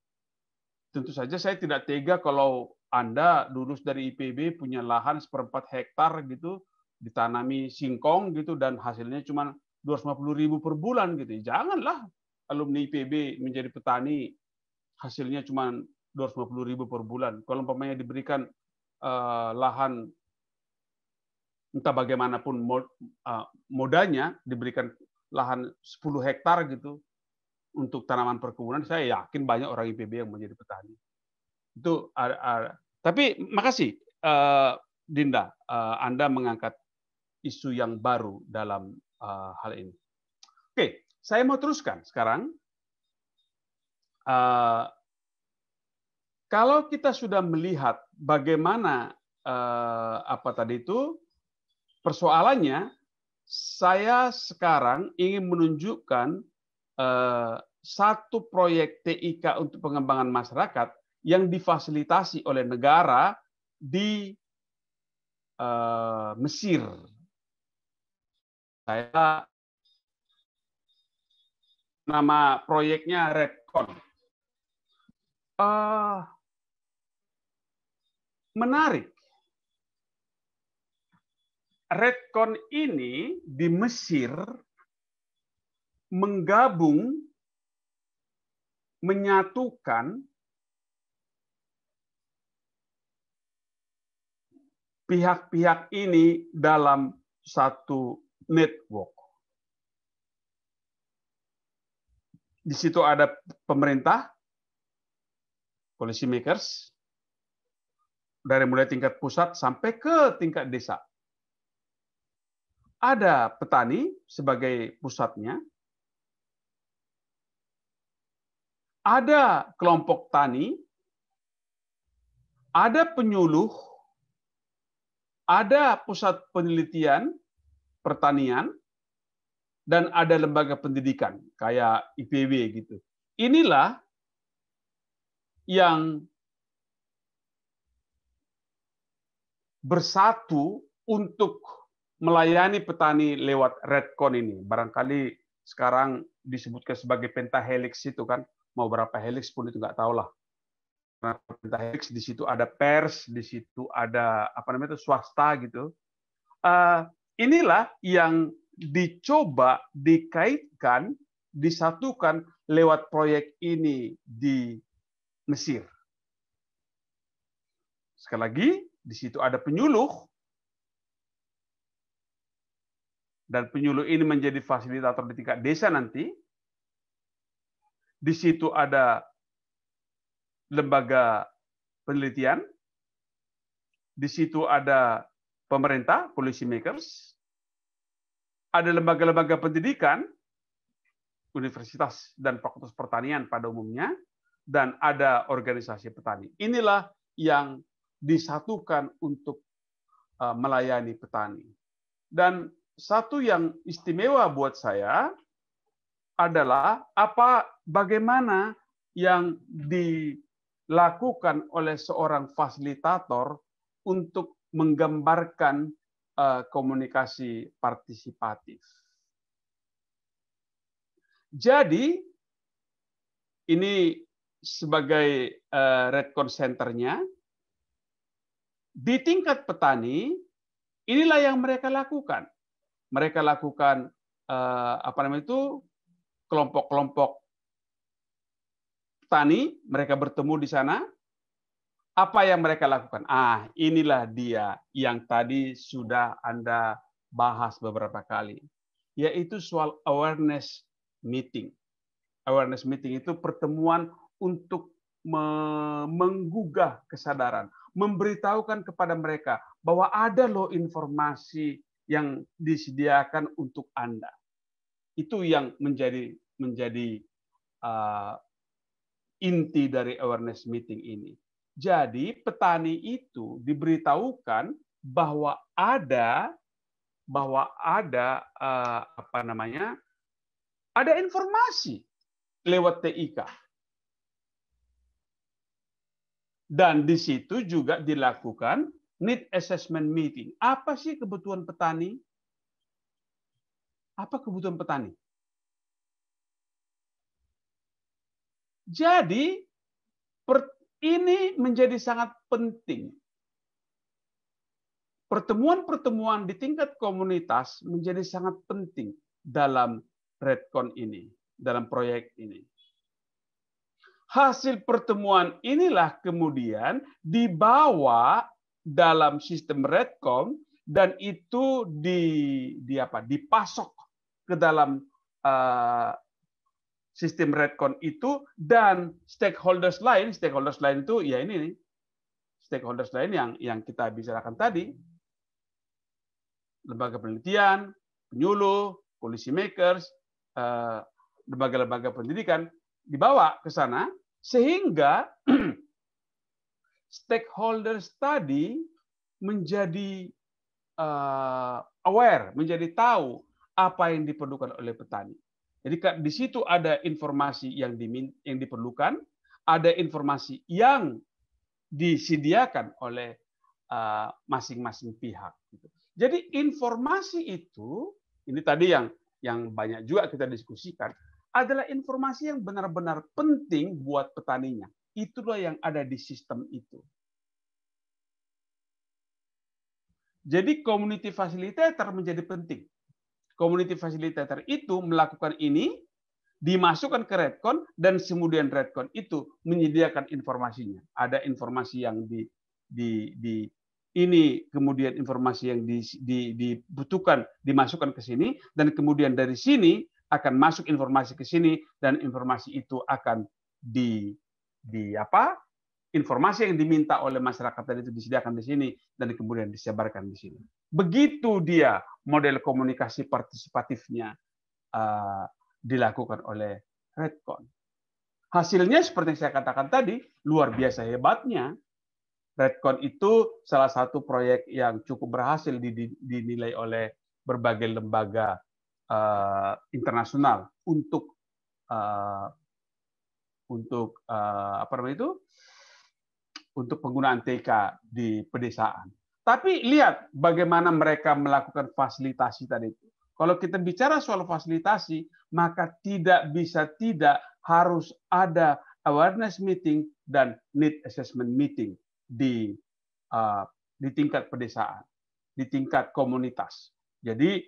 tentu saja saya tidak tega kalau anda lulus dari IPB punya lahan seperempat hektar gitu ditanami singkong gitu dan hasilnya cuma puluh ribu per bulan gitu janganlah alumni IPB menjadi petani hasilnya cuma 250 ribu per bulan. Kalau umpamanya diberikan uh, lahan entah bagaimanapun mod, uh, eh, modanya diberikan lahan 10 hektar gitu untuk tanaman perkebunan, saya yakin banyak orang IPB yang menjadi petani. Itu ada, ada. tapi makasih uh, Dinda, uh, Anda mengangkat isu yang baru dalam uh, hal ini. Oke, okay. Saya mau teruskan sekarang. Uh, kalau kita sudah melihat bagaimana uh, apa tadi itu persoalannya, saya sekarang ingin menunjukkan uh, satu proyek TIK untuk pengembangan masyarakat yang difasilitasi oleh negara di uh, Mesir. Saya Nama proyeknya Redcon. Uh, menarik. Redcon ini di Mesir menggabung, menyatukan pihak-pihak ini dalam satu network. di situ ada pemerintah, policy makers, dari mulai tingkat pusat sampai ke tingkat desa. Ada petani sebagai pusatnya, ada kelompok tani, ada penyuluh, ada pusat penelitian pertanian, dan ada lembaga pendidikan kayak IPW gitu. Inilah yang bersatu untuk melayani petani lewat redcon ini. Barangkali sekarang disebutkan sebagai pentahelix itu kan, mau berapa helix pun itu nggak tahu lah. pentahelix di situ ada pers, di situ ada apa namanya itu swasta gitu. Uh, inilah yang dicoba dikaitkan, disatukan lewat proyek ini di Mesir. Sekali lagi, di situ ada penyuluh, dan penyuluh ini menjadi fasilitator di tingkat desa nanti. Di situ ada lembaga penelitian, di situ ada pemerintah, policy makers, ada lembaga-lembaga pendidikan, universitas dan fakultas pertanian pada umumnya, dan ada organisasi petani. Inilah yang disatukan untuk uh, melayani petani. Dan satu yang istimewa buat saya adalah apa bagaimana yang dilakukan oleh seorang fasilitator untuk menggambarkan Eh, komunikasi partisipatif. Jadi ini sebagai eh, Redcon Centernya di tingkat petani inilah yang mereka lakukan. Mereka lakukan eh, apa namanya itu kelompok-kelompok petani, mereka bertemu di sana, apa yang mereka lakukan? Ah, inilah dia yang tadi sudah Anda bahas beberapa kali, yaitu soal awareness meeting. Awareness meeting itu pertemuan untuk menggugah kesadaran, memberitahukan kepada mereka bahwa ada loh informasi yang disediakan untuk Anda. Itu yang menjadi menjadi uh, inti dari awareness meeting ini. Jadi petani itu diberitahukan bahwa ada bahwa ada uh, apa namanya? ada informasi lewat TIK. Dan di situ juga dilakukan need assessment meeting. Apa sih kebutuhan petani? Apa kebutuhan petani? Jadi per, ini menjadi sangat penting. Pertemuan-pertemuan di tingkat komunitas menjadi sangat penting dalam Redcon ini, dalam proyek ini. Hasil pertemuan inilah kemudian dibawa dalam sistem Redcon dan itu di, di apa dipasok ke dalam uh, sistem Redcon itu dan stakeholders lain, stakeholders lain itu ya ini nih, stakeholders lain yang yang kita bicarakan tadi, lembaga penelitian, penyuluh, policy makers, eh, lembaga-lembaga pendidikan dibawa ke sana sehingga [clears throat] stakeholders tadi menjadi eh, aware, menjadi tahu apa yang diperlukan oleh petani. Jadi kan di situ ada informasi yang dimin, yang diperlukan, ada informasi yang disediakan oleh eh, masing-masing uh, pihak. Gitu. Jadi informasi itu ini tadi yang yang banyak juga kita diskusikan adalah informasi yang benar-benar penting buat petaninya. Itulah yang ada di sistem itu. Jadi community facilitator menjadi penting community facilitator itu melakukan ini, dimasukkan ke Redcon, dan kemudian Redcon itu menyediakan informasinya. Ada informasi yang di, di, di ini kemudian informasi yang di, di, dibutuhkan dimasukkan ke sini, dan kemudian dari sini akan masuk informasi ke sini dan informasi itu akan di di apa informasi yang diminta oleh masyarakat tadi itu disediakan di sini dan kemudian disebarkan di sini. Begitu dia model komunikasi partisipatifnya uh, dilakukan oleh Redcon. Hasilnya seperti yang saya katakan tadi, luar biasa hebatnya. Redcon itu salah satu proyek yang cukup berhasil dinilai oleh berbagai lembaga uh, internasional untuk uh, untuk uh, apa namanya itu untuk penggunaan TK di pedesaan. Tapi lihat bagaimana mereka melakukan fasilitasi tadi itu. Kalau kita bicara soal fasilitasi, maka tidak bisa tidak harus ada awareness meeting dan need assessment meeting di uh, di tingkat pedesaan, di tingkat komunitas. Jadi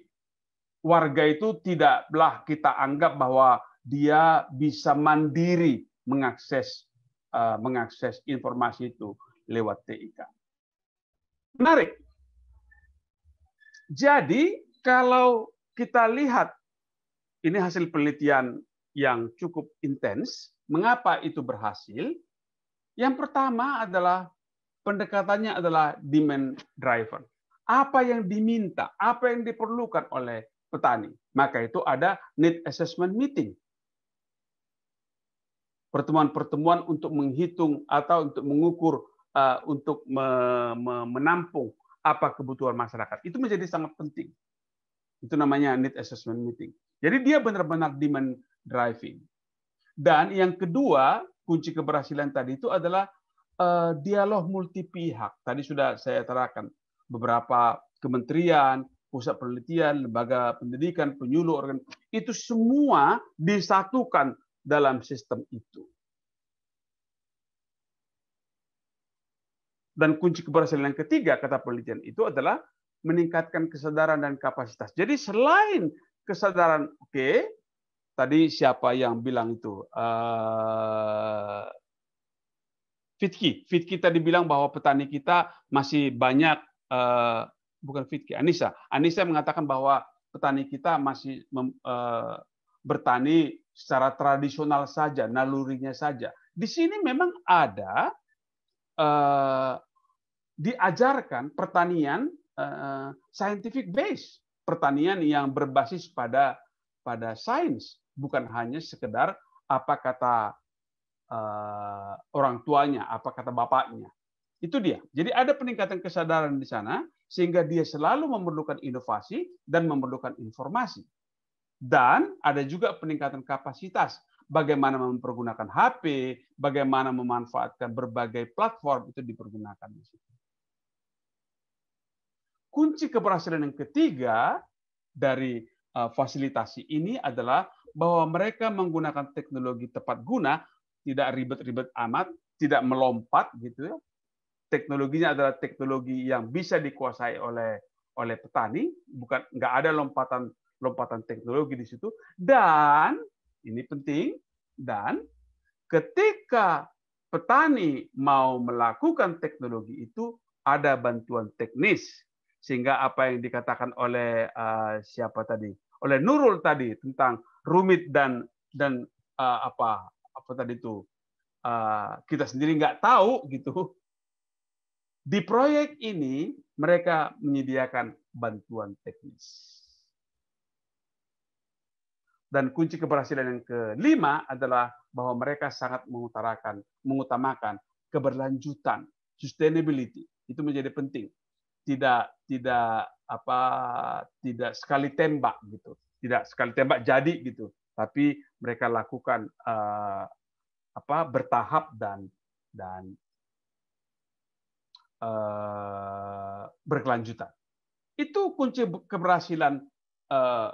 warga itu tidaklah kita anggap bahwa dia bisa mandiri mengakses Eh, mengakses informasi itu lewat TIK. Menarik. Jadi kalau kita lihat ini hasil penelitian yang cukup intens, mengapa itu berhasil? Yang pertama adalah pendekatannya adalah demand driver. Apa yang diminta, apa yang diperlukan oleh petani. Maka itu ada need assessment meeting pertemuan-pertemuan untuk menghitung atau untuk mengukur uh, untuk menampung apa kebutuhan masyarakat. Itu menjadi sangat penting. Itu namanya need assessment meeting. Jadi dia benar-benar demand driving. Dan yang kedua, kunci keberhasilan tadi itu adalah uh, dialog multi pihak. Tadi sudah saya terangkan beberapa kementerian, pusat penelitian, lembaga pendidikan, penyuluh organ itu semua disatukan dalam sistem itu. Dan kunci keberhasilan yang ketiga kata penelitian itu adalah meningkatkan kesadaran dan kapasitas. Jadi selain kesadaran, oke, okay, tadi siapa yang bilang itu? Uh, Fitki, Fitki tadi bilang bahwa petani kita masih banyak uh, bukan Fitki, Anissa. Anissa mengatakan bahwa petani kita masih mem, uh, bertani secara tradisional saja, nalurinya saja. Di sini memang ada eh, diajarkan pertanian eh, scientific base, pertanian yang berbasis pada pada sains, bukan hanya sekedar apa kata eh, orang tuanya, apa kata bapaknya. Itu dia. Jadi ada peningkatan kesadaran di sana sehingga dia selalu memerlukan inovasi dan memerlukan informasi. Dan ada juga peningkatan kapasitas. Bagaimana mempergunakan HP, bagaimana memanfaatkan berbagai platform itu dipergunakan di situ. Kunci keberhasilan yang ketiga dari eh, fasilitasi ini adalah bahwa mereka menggunakan teknologi tepat guna, tidak ribet-ribet amat, tidak melompat gitu ya. Teknologinya adalah teknologi yang bisa dikuasai oleh oleh petani, bukan nggak ada lompatan lompatan teknologi di situ dan ini penting dan ketika petani mau melakukan teknologi itu ada bantuan teknis sehingga apa yang dikatakan oleh uh, siapa tadi oleh Nurul tadi tentang rumit dan dan uh, apa apa tadi itu uh, kita sendiri nggak tahu gitu di proyek ini mereka menyediakan bantuan teknis dan kunci keberhasilan yang kelima adalah bahwa mereka sangat mengutarakan, mengutamakan keberlanjutan, sustainability. Itu menjadi penting. Tidak tidak apa tidak sekali tembak gitu. Tidak sekali tembak jadi gitu, tapi mereka lakukan uh, apa bertahap dan dan uh, berkelanjutan. Itu kunci keberhasilan uh,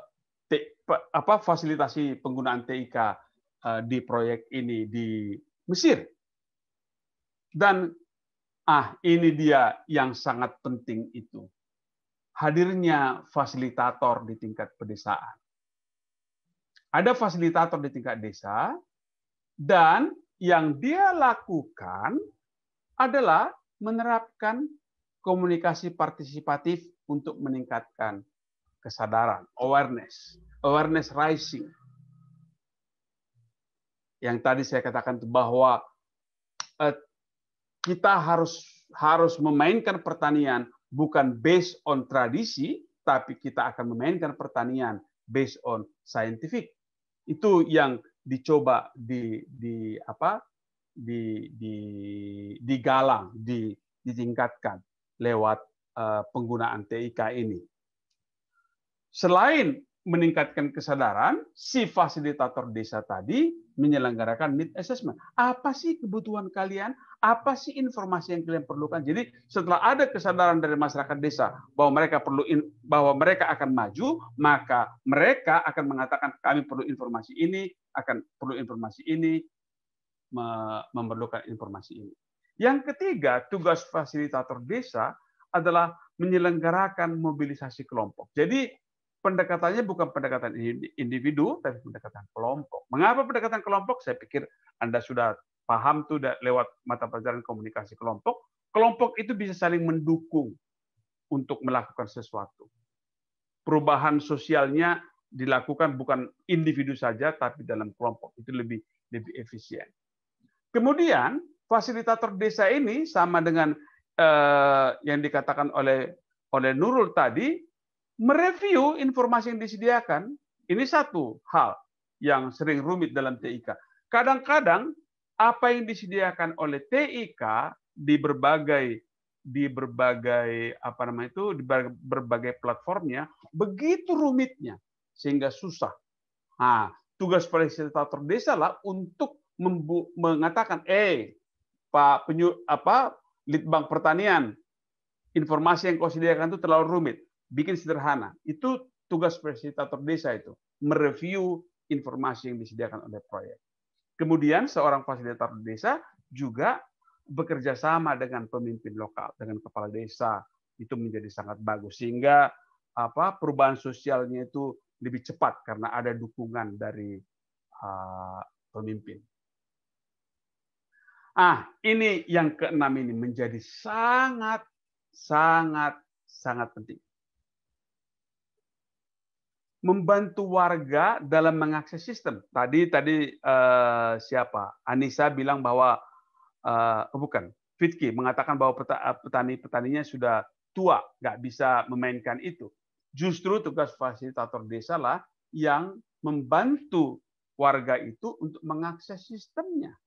apa fasilitasi penggunaan TIK eh, di proyek ini di Mesir. Dan ah ini dia yang sangat penting itu. Hadirnya fasilitator di tingkat pedesaan. Ada fasilitator di tingkat desa dan yang dia lakukan adalah menerapkan komunikasi partisipatif untuk meningkatkan kesadaran, awareness, awareness rising. Yang tadi saya katakan bahwa eh, kita harus harus memainkan pertanian bukan based on tradisi, tapi kita akan memainkan pertanian based on scientific. Itu yang dicoba di di apa? di di digalang, di, ditingkatkan lewat eh, penggunaan TIK ini. Selain meningkatkan kesadaran, si fasilitator desa tadi menyelenggarakan need assessment. Apa sih kebutuhan kalian? Apa sih informasi yang kalian perlukan? Jadi setelah ada kesadaran dari masyarakat desa bahwa mereka perlu in, bahwa mereka akan maju, maka mereka akan mengatakan kami perlu informasi ini, akan perlu informasi ini, memerlukan informasi ini. Yang ketiga, tugas fasilitator desa adalah menyelenggarakan mobilisasi kelompok. Jadi pendekatannya bukan pendekatan individu, tapi pendekatan kelompok. Mengapa pendekatan kelompok? Saya pikir Anda sudah paham tuh lewat mata pelajaran komunikasi kelompok. Kelompok itu bisa saling mendukung untuk melakukan sesuatu. Perubahan sosialnya dilakukan bukan individu saja, tapi dalam kelompok. Itu lebih lebih efisien. Kemudian fasilitator desa ini sama dengan eh, yang dikatakan oleh oleh Nurul tadi mereview informasi yang disediakan ini satu hal yang sering rumit dalam TIK. Kadang-kadang apa yang disediakan oleh TIK di berbagai di berbagai apa namanya itu di berbagai platformnya begitu rumitnya sehingga susah. Nah, tugas fasilitator desa lah untuk mengatakan, eh Pak penyu apa Litbang Pertanian, informasi yang kau sediakan itu terlalu rumit bikin sederhana. Itu tugas fasilitator desa itu, mereview informasi yang disediakan oleh proyek. Kemudian seorang fasilitator desa juga bekerja sama dengan pemimpin lokal, dengan kepala desa. Itu menjadi sangat bagus sehingga apa perubahan sosialnya itu lebih cepat karena ada dukungan dari uh, pemimpin. Ah, ini yang keenam ini menjadi sangat sangat sangat penting membantu warga dalam mengakses sistem. Tadi tadi uh, siapa? Anissa bilang bahwa uh, bukan Fitki mengatakan bahwa eh, petani-petaninya sudah tua, nggak bisa memainkan itu. Justru tugas fasilitator desa lah yang membantu warga itu untuk mengakses sistemnya.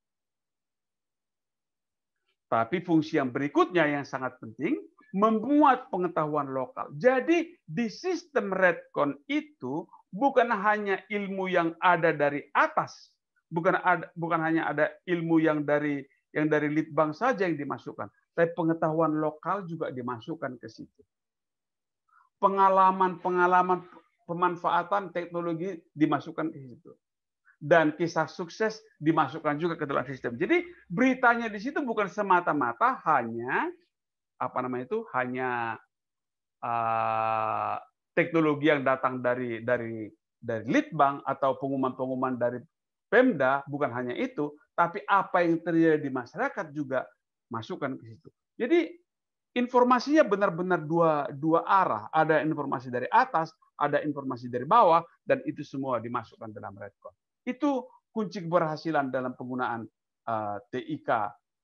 Tapi fungsi yang berikutnya yang sangat penting membuat pengetahuan lokal. Jadi di sistem Redcon itu bukan hanya ilmu yang ada dari atas, bukan ada, bukan hanya ada ilmu yang dari yang dari litbang saja yang dimasukkan, tapi pengetahuan lokal juga dimasukkan ke situ. Pengalaman-pengalaman pemanfaatan teknologi dimasukkan ke situ dan kisah sukses dimasukkan juga ke dalam sistem. Jadi beritanya di situ bukan semata-mata hanya apa namanya itu hanya uh, teknologi yang datang dari dari dari litbang atau pengumuman-pengumuman dari Pemda bukan hanya itu, tapi apa yang terjadi di masyarakat juga masukkan ke situ. Jadi informasinya benar-benar dua dua arah. Ada informasi dari atas, ada informasi dari bawah, dan itu semua dimasukkan dalam redcon. Itu kunci keberhasilan dalam penggunaan uh, eh, TIK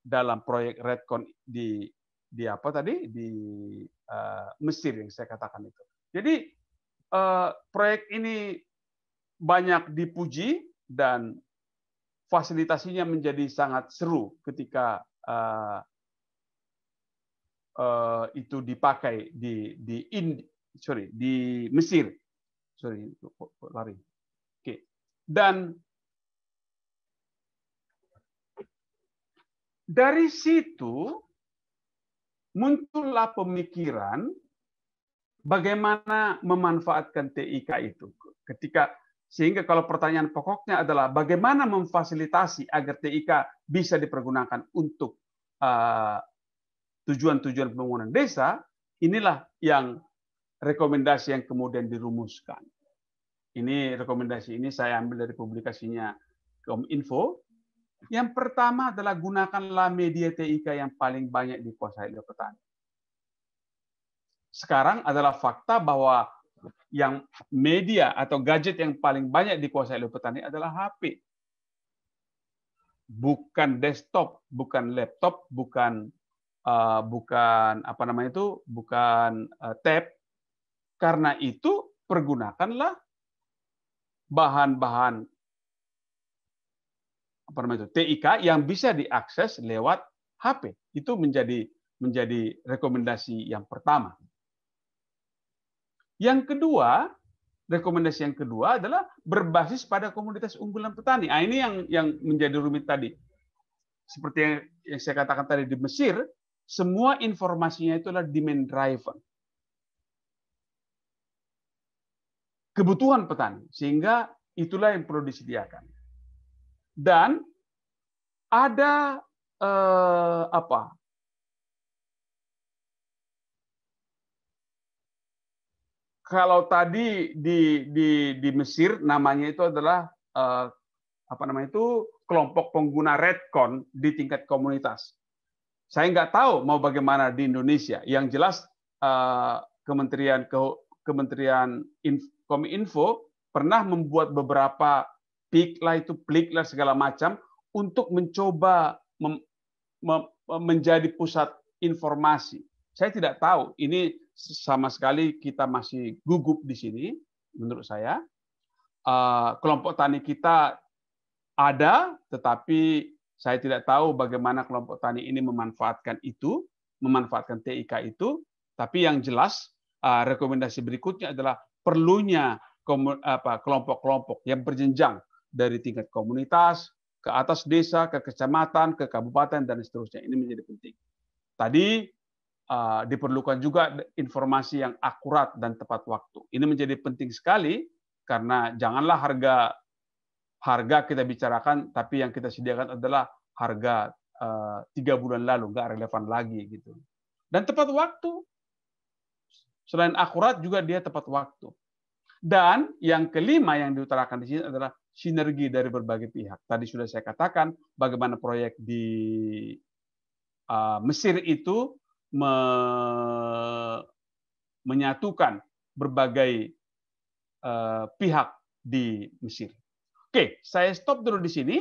dalam proyek redcon di di apa tadi di uh, Mesir yang saya katakan itu. Jadi uh, proyek ini banyak dipuji dan fasilitasinya menjadi sangat seru ketika uh, uh, itu dipakai di di in sorry di Mesir sorry lari oke okay. dan dari situ muncullah pemikiran bagaimana memanfaatkan TIK itu. Ketika sehingga kalau pertanyaan pokoknya adalah bagaimana memfasilitasi agar TIK bisa dipergunakan untuk eh, tujuan-tujuan uh, pembangunan desa, inilah yang rekomendasi yang kemudian dirumuskan. Ini rekomendasi ini saya ambil dari publikasinya Kominfo yang pertama adalah gunakanlah media TIK yang paling banyak dikuasai oleh petani. Sekarang adalah fakta bahwa yang media atau gadget yang paling banyak dikuasai oleh petani adalah HP. Bukan desktop, bukan laptop, bukan uh, bukan apa namanya itu, bukan uh, tab. Karena itu pergunakanlah bahan-bahan apa namanya itu TIK yang bisa diakses lewat HP. Itu menjadi menjadi rekomendasi yang pertama. Yang kedua, rekomendasi yang kedua adalah berbasis pada komunitas unggulan petani. Nah, ini yang yang menjadi rumit tadi. Seperti yang, yang saya katakan tadi di Mesir, semua informasinya itu adalah demand driven. Kebutuhan petani, sehingga itulah yang perlu disediakan dan ada eh, apa? Kalau tadi di di di Mesir namanya itu adalah eh, apa namanya itu kelompok pengguna Redcon di tingkat komunitas. Saya nggak tahu mau bagaimana di Indonesia. Yang jelas eh, Kementerian Kementerian Kominfo pernah membuat beberapa pik lah itu plik lah segala macam untuk mencoba mem, mem, menjadi pusat informasi. Saya tidak tahu ini sama sekali kita masih gugup di sini menurut saya. Ah, kelompok tani kita ada tetapi saya tidak tahu bagaimana kelompok tani ini memanfaatkan itu, memanfaatkan TIK itu, tapi yang jelas ah, rekomendasi berikutnya adalah perlunya kelompok-kelompok yang berjenjang dari tingkat komunitas ke atas desa, ke kecamatan, ke kabupaten dan seterusnya. Ini menjadi penting. Tadi uh, diperlukan juga informasi yang akurat dan tepat waktu. Ini menjadi penting sekali karena janganlah harga harga kita bicarakan tapi yang kita sediakan adalah harga eh, tiga uh, bulan lalu nggak relevan lagi gitu. Dan tepat waktu. Selain akurat juga dia tepat waktu. Dan yang kelima yang diutarakan di sini adalah sinergi dari berbagai pihak. Tadi sudah saya katakan bagaimana proyek di uh, Mesir itu me menyatukan berbagai uh, pihak di Mesir. Oke, saya stop dulu di sini.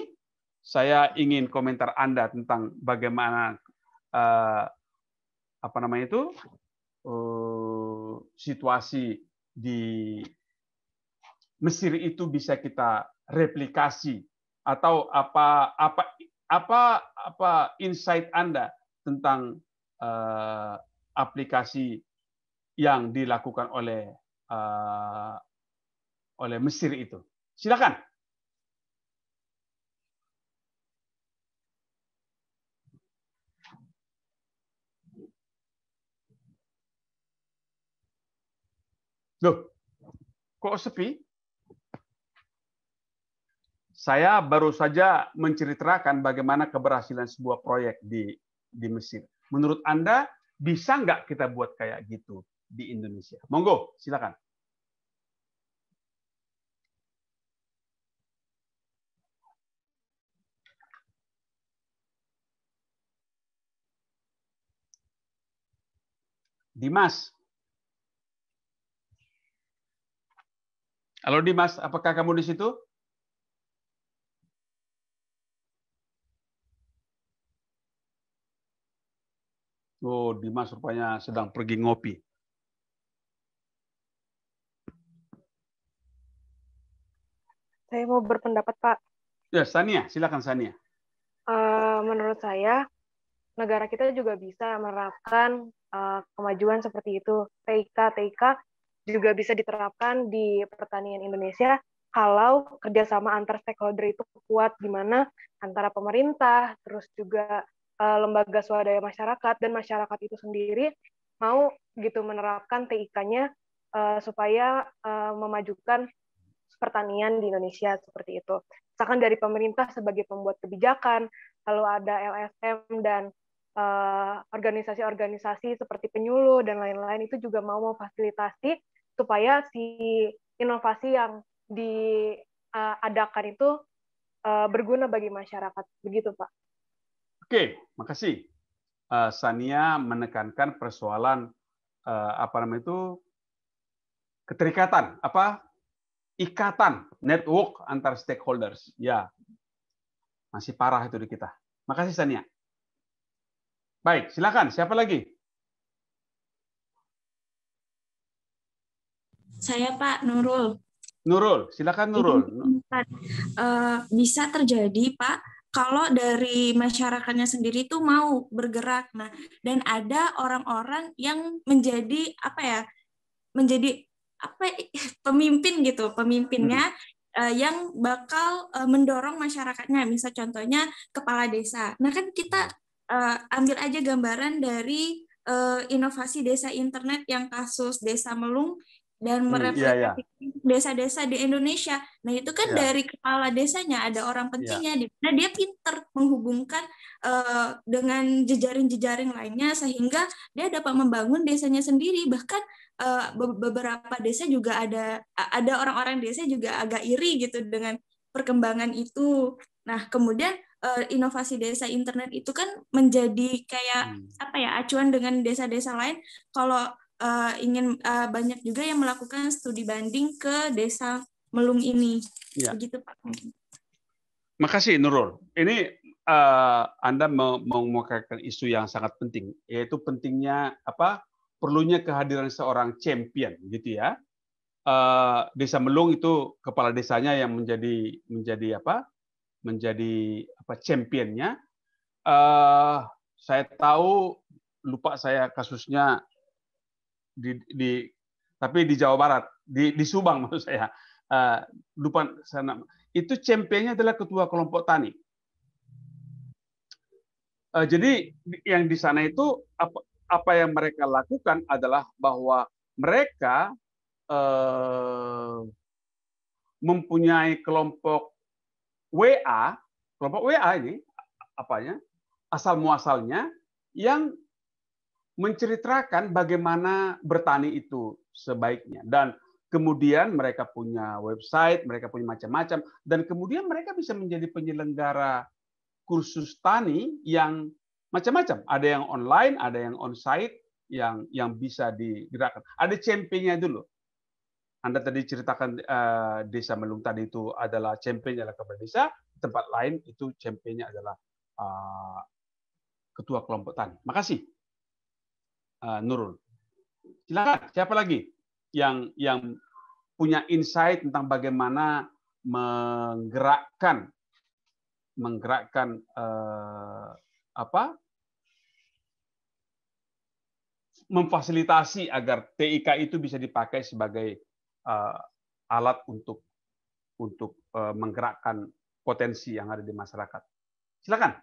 Saya ingin komentar Anda tentang bagaimana uh, apa namanya itu situasi di Mesir itu bisa kita replikasi atau apa apa apa apa insight Anda tentang uh, aplikasi yang dilakukan oleh uh, oleh Mesir itu. Silakan. Loh, kok sepi? Saya baru saja menceritakan bagaimana keberhasilan sebuah proyek di di Mesir. Menurut Anda bisa nggak kita buat kayak gitu di Indonesia? Monggo, silakan. Dimas. Halo Dimas, apakah kamu di situ? Oh, Dimas rupanya sedang pergi ngopi. Saya mau berpendapat, Pak. Ya, Sania. Silakan, Sania. Uh, menurut saya, negara kita juga bisa menerapkan uh, kemajuan seperti itu. TIK, TIK juga bisa diterapkan di pertanian Indonesia kalau kerjasama antar stakeholder itu kuat, di mana antara pemerintah, terus juga Eh, lembaga swadaya masyarakat dan masyarakat itu sendiri mau gitu menerapkan TIK-nya uh, eh, supaya uh, memajukan pertanian di Indonesia seperti itu. Misalkan dari pemerintah sebagai pembuat kebijakan, lalu ada LSM dan organisasi-organisasi uh, seperti penyuluh dan lain-lain itu juga mau memfasilitasi supaya si inovasi yang diadakan itu uh, berguna bagi masyarakat. Begitu, Pak. Oke, makasih. Uh, Sania menekankan persoalan uh, apa namanya itu keterikatan, apa ikatan network antar stakeholders. Ya, masih parah itu di kita. Makasih Sania. Baik, silakan. Siapa lagi? Saya Pak Nurul. Nurul, silakan Nurul. Uh, bisa terjadi Pak kalau dari masyarakatnya sendiri itu mau bergerak. Nah, dan ada orang-orang yang menjadi apa ya? menjadi apa ya, [laughs] pemimpin gitu, pemimpinnya uh, yang bakal uh, mendorong masyarakatnya. Misal contohnya kepala desa. Nah, kan kita uh, ambil aja gambaran dari uh, inovasi desa internet yang kasus desa Melung dan hmm, iya, iya. merepresentasikan hmm, yeah, desa-desa di Indonesia. Nah itu kan yeah. dari kepala desanya ada orang iya. pentingnya, yeah. Nah dia pinter menghubungkan uh, dengan jejaring-jejaring lainnya sehingga dia dapat membangun desanya sendiri. Bahkan uh, beberapa desa juga ada ada orang-orang desa juga agak iri gitu dengan perkembangan itu. Nah kemudian uh, inovasi desa internet itu kan menjadi kayak hmm. apa ya acuan dengan desa-desa lain. Kalau uh, ingin uh, banyak juga yang melakukan studi banding ke desa Melung ini. Ya. Begitu Pak. Makasih Nurul. Ini uh, Anda mengemukakan isu yang sangat penting, yaitu pentingnya apa? Perlunya kehadiran seorang champion, gitu ya. Uh, desa Melung itu kepala desanya yang menjadi menjadi apa? Menjadi apa championnya. Uh, saya tahu lupa saya kasusnya di, di tapi di Jawa Barat, di, di Subang [laughs] maksud saya. Eh, lupa sana. Itu championnya adalah ketua kelompok tani. Eh, jadi yang di sana itu apa, apa yang mereka lakukan adalah bahwa mereka uh, mempunyai kelompok WA, kelompok WA ini apanya asal muasalnya yang menceritakan bagaimana bertani itu sebaiknya dan kemudian mereka punya website, mereka punya macam-macam, dan kemudian mereka bisa menjadi penyelenggara kursus tani yang macam-macam. Ada yang online, ada yang onsite, yang yang bisa digerakkan. Ada championnya dulu. Anda tadi ceritakan uh, desa Melung tadi itu adalah championnya adalah kepala desa, tempat lain itu championnya adalah uh, ketua kelompok tani. Makasih uh, Nurul. Silakan, siapa lagi yang yang punya insight tentang bagaimana menggerakkan menggerakkan uh, apa? memfasilitasi agar TIK itu bisa dipakai sebagai uh, alat untuk untuk uh, menggerakkan potensi yang ada di masyarakat. Silakan.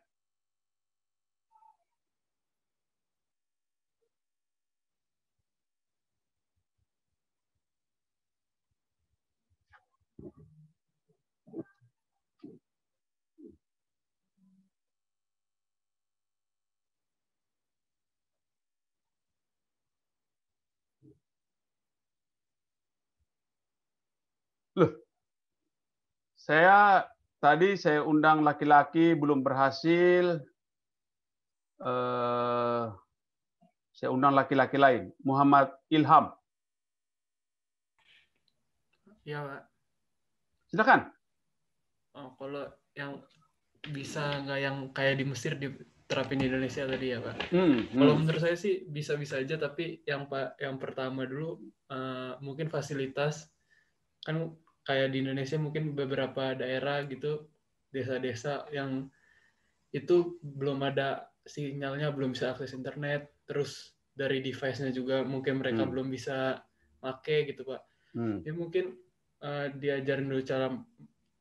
Saya tadi saya undang laki-laki belum berhasil. Eh, saya undang laki-laki lain, Muhammad Ilham. Ya, Pak. Silakan. Oh, kalau yang bisa nggak yang kayak di Mesir diterapin di Indonesia tadi ya, Pak. Hmm, hmm. kalau menurut saya sih bisa-bisa aja, tapi yang Pak yang pertama dulu uh, mungkin fasilitas kan kayak di Indonesia mungkin beberapa daerah gitu desa-desa yang itu belum ada sinyalnya belum bisa akses internet terus dari device-nya juga mungkin mereka hmm. belum bisa pakai gitu pak hmm. ya mungkin uh, diajarin dulu cara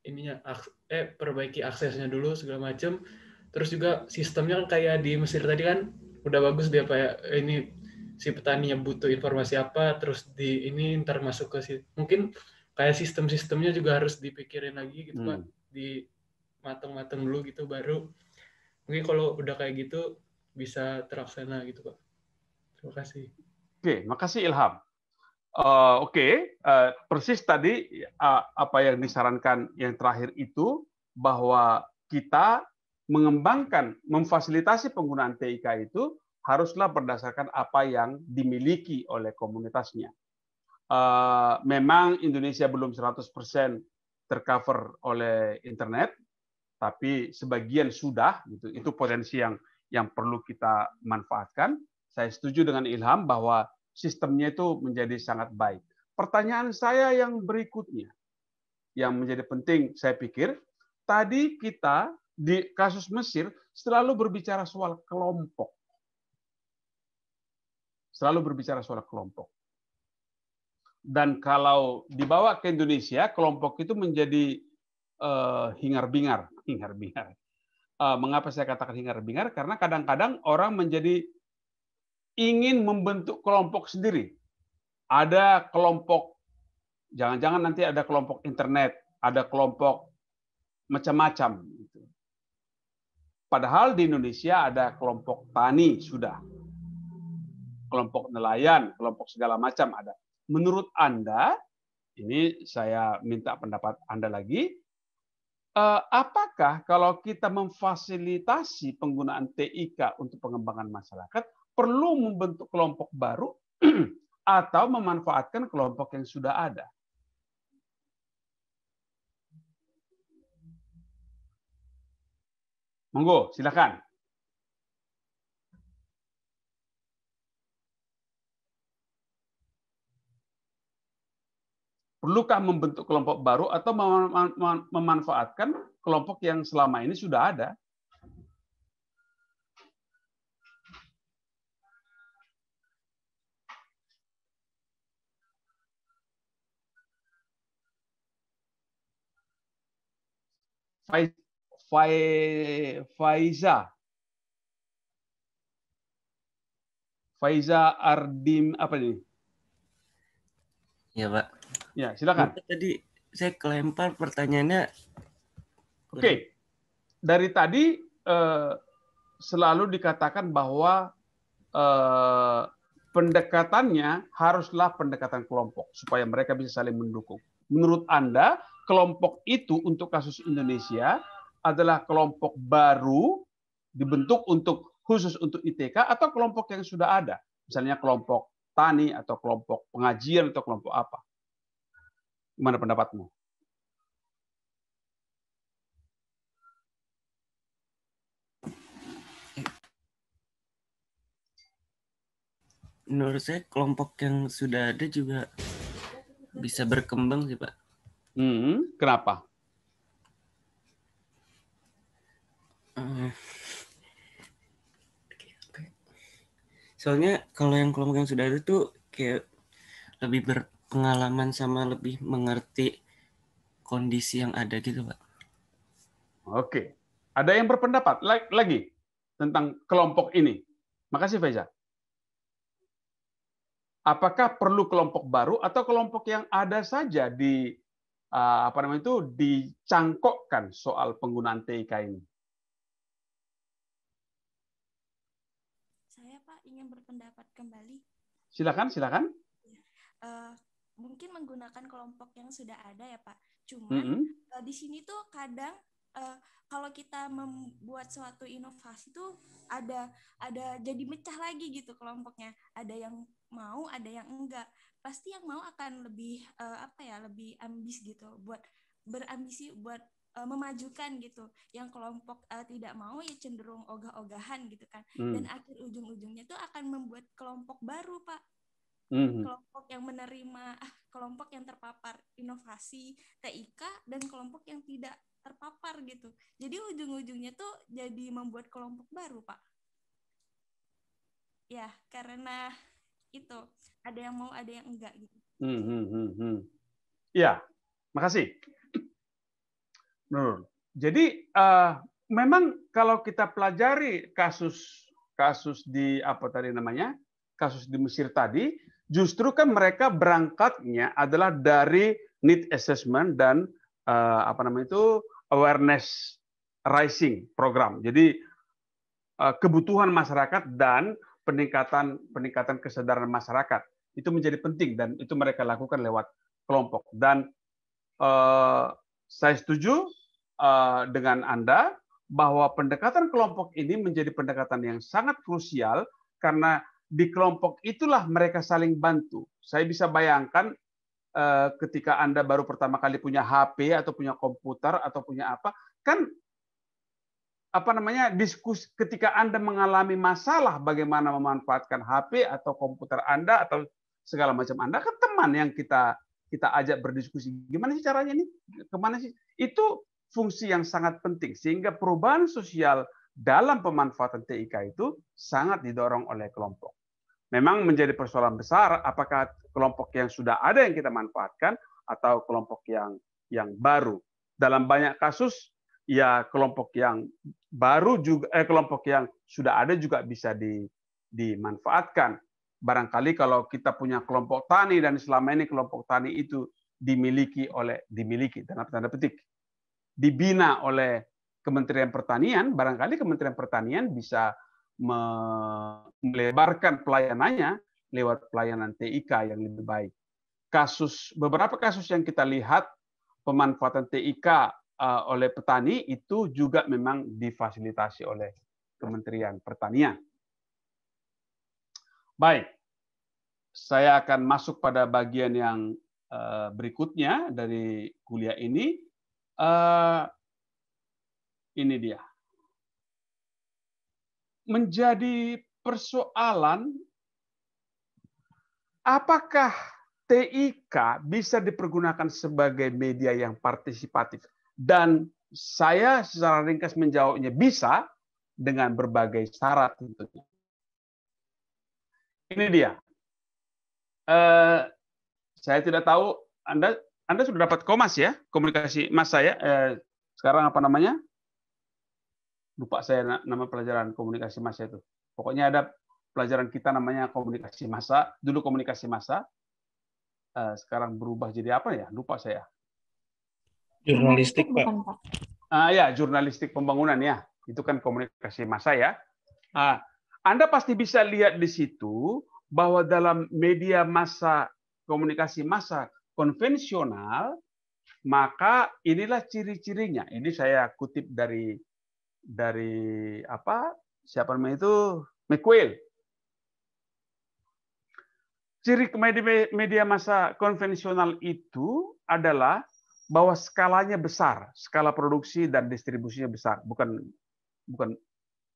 ininya eh perbaiki aksesnya dulu segala macam terus juga sistemnya kan kayak di Mesir tadi kan udah bagus dia pak ya ini si petaninya butuh informasi apa terus di ini ntar masuk ke si mungkin kayak sistem-sistemnya juga harus dipikirin lagi gitu hmm. pak di mateng-mateng dulu gitu baru mungkin kalau udah kayak gitu bisa terlaksana gitu pak terima kasih oke okay, makasih Ilham uh, oke okay. uh, eh, persis tadi uh, apa yang disarankan yang terakhir itu bahwa kita mengembangkan memfasilitasi penggunaan TIK itu haruslah berdasarkan apa yang dimiliki oleh komunitasnya uh, memang Indonesia belum 100% tercover oleh internet, tapi sebagian sudah gitu. Itu potensi yang yang perlu kita manfaatkan. Saya setuju dengan Ilham bahwa sistemnya itu menjadi sangat baik. Pertanyaan saya yang berikutnya yang menjadi penting saya pikir tadi kita di kasus Mesir selalu berbicara soal kelompok. Selalu berbicara soal kelompok dan kalau dibawa ke Indonesia kelompok itu menjadi uh, hingar-bingar, [laughs] hingar-bingar. Uh, mengapa saya katakan hingar-bingar? Karena kadang-kadang orang menjadi ingin membentuk kelompok sendiri. Ada kelompok, jangan-jangan nanti ada kelompok internet, ada kelompok macam-macam. Gitu. Padahal di Indonesia ada kelompok tani sudah, kelompok nelayan, kelompok segala macam ada menurut Anda, ini saya minta pendapat Anda lagi, eh, apakah kalau kita memfasilitasi penggunaan TIK untuk pengembangan masyarakat, perlu membentuk kelompok baru [clears throat] atau memanfaatkan kelompok yang sudah ada? Monggo, silakan. Perlukah membentuk kelompok baru atau memanfaatkan kelompok yang selama ini sudah ada? Faiza. Faiza Ardim apa ini? Iya, Pak. Ya, silakan. Tadi saya kelempar pertanyaannya. Oke. Okay. Dari tadi eh, selalu dikatakan bahwa eh, pendekatannya haruslah pendekatan kelompok supaya mereka bisa saling mendukung. Menurut Anda, kelompok itu untuk kasus Indonesia adalah kelompok baru dibentuk untuk khusus untuk ITK atau kelompok yang sudah ada, misalnya kelompok tani atau kelompok pengajian atau kelompok apa. Gimana pendapatmu? Menurut saya kelompok yang sudah ada juga bisa berkembang sih Pak. Hmm, kenapa? Eh, soalnya kalau yang kelompok yang sudah ada tuh kayak lebih ber pengalaman sama lebih mengerti kondisi yang ada gitu, Pak. Oke. Ada yang berpendapat lagi tentang kelompok ini. Makasih Faiza. Apakah perlu kelompok baru atau kelompok yang ada saja di ah, apa namanya itu dicangkokkan soal penggunaan TIK ini? Saya Pak ingin berpendapat kembali. Silakan, silakan. Iya. Eh, mungkin menggunakan kelompok yang sudah ada ya Pak. Cuman mm -hmm. di sini tuh kadang uh, kalau kita membuat suatu inovasi tuh ada ada jadi mecah lagi gitu kelompoknya. Ada yang mau, ada yang enggak. Pasti yang mau akan lebih uh, apa ya, lebih ambis gitu buat berambisi buat memajukan gitu. Yang kelompok uh, tidak mau ya cenderung ogah-ogahan gitu kan. Hmm. Dan akhir ujung-ujungnya tuh akan membuat kelompok baru, Pak hmm kelompok yang menerima ah, kelompok yang terpapar inovasi TIK dan kelompok yang tidak terpapar gitu jadi ujung-ujungnya tuh jadi membuat kelompok baru pak ya karena itu ada yang mau ada yang enggak gitu mm -hmm. ya makasih Nur jadi uh, memang kalau kita pelajari kasus kasus di apa tadi namanya kasus di Mesir tadi Justru kan mereka berangkatnya adalah dari need assessment dan uh, apa namanya itu awareness rising program. Jadi uh, kebutuhan masyarakat dan peningkatan peningkatan kesadaran masyarakat itu menjadi penting dan itu mereka lakukan lewat kelompok dan uh, saya setuju uh, dengan Anda bahwa pendekatan kelompok ini menjadi pendekatan yang sangat krusial karena di kelompok itulah mereka saling bantu. Saya bisa bayangkan eh, ketika Anda baru pertama kali punya HP atau punya komputer atau punya apa, kan apa namanya diskus ketika Anda mengalami masalah bagaimana memanfaatkan HP atau komputer Anda atau segala macam Anda kan teman yang kita kita ajak berdiskusi gimana sih caranya ini? kemana sih itu fungsi yang sangat penting sehingga perubahan sosial dalam pemanfaatan TIK itu sangat didorong oleh kelompok. Memang menjadi persoalan besar apakah kelompok yang sudah ada yang kita manfaatkan atau kelompok yang yang baru. Dalam banyak kasus ya kelompok yang baru juga eh, kelompok yang sudah ada juga bisa di, dimanfaatkan. Barangkali kalau kita punya kelompok tani dan selama ini kelompok tani itu dimiliki oleh dimiliki dalam tanda petik dibina oleh Kementerian Pertanian, barangkali Kementerian Pertanian bisa melebarkan pelayanannya lewat pelayanan TIK yang lebih baik. Kasus beberapa kasus yang kita lihat pemanfaatan TIK eh, oleh petani itu juga memang difasilitasi oleh Kementerian Pertanian. Baik, saya akan masuk pada bagian yang eh, berikutnya dari kuliah ini. Eh, ini dia menjadi persoalan apakah TIK bisa dipergunakan sebagai media yang partisipatif dan saya secara ringkas menjawabnya bisa dengan berbagai syarat tentunya. Ini dia. Eh, saya tidak tahu Anda Anda sudah dapat komas ya komunikasi Mas saya eh, sekarang apa namanya lupa saya nama pelajaran komunikasi massa itu. Pokoknya ada pelajaran kita namanya komunikasi massa, dulu komunikasi massa, eh, sekarang berubah jadi apa ya? Lupa saya. Jurnalistik, Pak. Ah ya, jurnalistik pembangunan ya. Itu kan komunikasi massa ya. Ah, Anda pasti bisa lihat di situ bahwa dalam media massa komunikasi massa konvensional maka inilah ciri-cirinya. Ini saya kutip dari dari apa siapa namanya itu McQuill. Ciri media masa konvensional itu adalah bahwa skalanya besar, skala produksi dan distribusinya besar, bukan bukan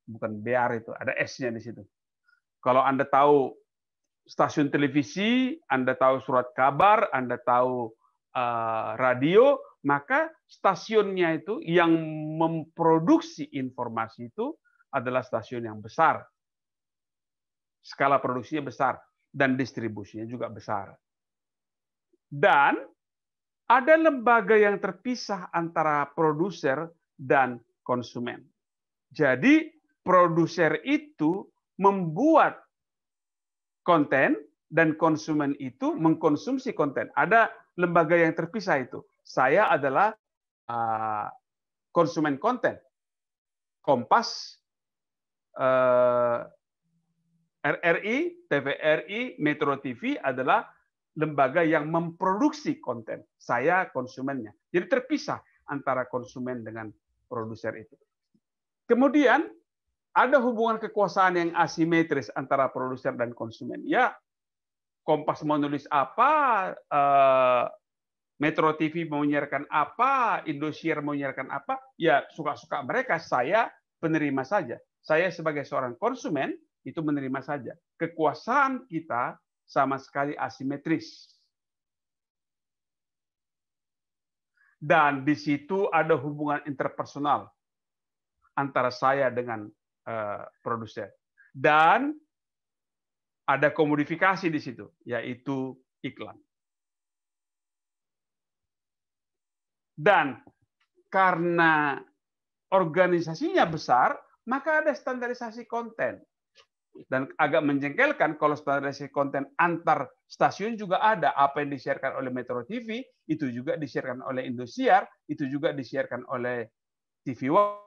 bukan BR itu, ada S-nya di situ. Kalau Anda tahu stasiun televisi, Anda tahu surat kabar, Anda tahu eh, radio, maka stasiunnya itu yang memproduksi informasi itu adalah stasiun yang besar. Skala produksinya besar dan distribusinya juga besar. Dan ada lembaga yang terpisah antara produser dan konsumen. Jadi produser itu membuat konten dan konsumen itu mengkonsumsi konten. Ada lembaga yang terpisah itu. Saya adalah uh, konsumen konten. Kompas, uh, eh, RRI, TVRI, Metro TV adalah lembaga yang memproduksi konten. Saya konsumennya. Jadi terpisah antara konsumen dengan produser itu. Kemudian ada hubungan kekuasaan yang asimetris antara produser dan konsumen. Ya, Kompas menulis nulis apa, eh, Metro TV mau menyiarkan apa, Indosiar mau menyiarkan apa, ya suka-suka mereka. Saya penerima saja. Saya sebagai seorang konsumen itu menerima saja. Kekuasaan kita sama sekali asimetris. Dan di situ ada hubungan interpersonal antara saya dengan uh, eh, produsen. Dan ada komodifikasi di situ, yaitu iklan. Dan karena organisasinya besar, maka ada standarisasi konten. Dan agak menjengkelkan kalau standarisasi konten antar stasiun juga ada. Apa yang disiarkan oleh Metro TV, itu juga disiarkan oleh Indosiar, itu juga disiarkan oleh TV One.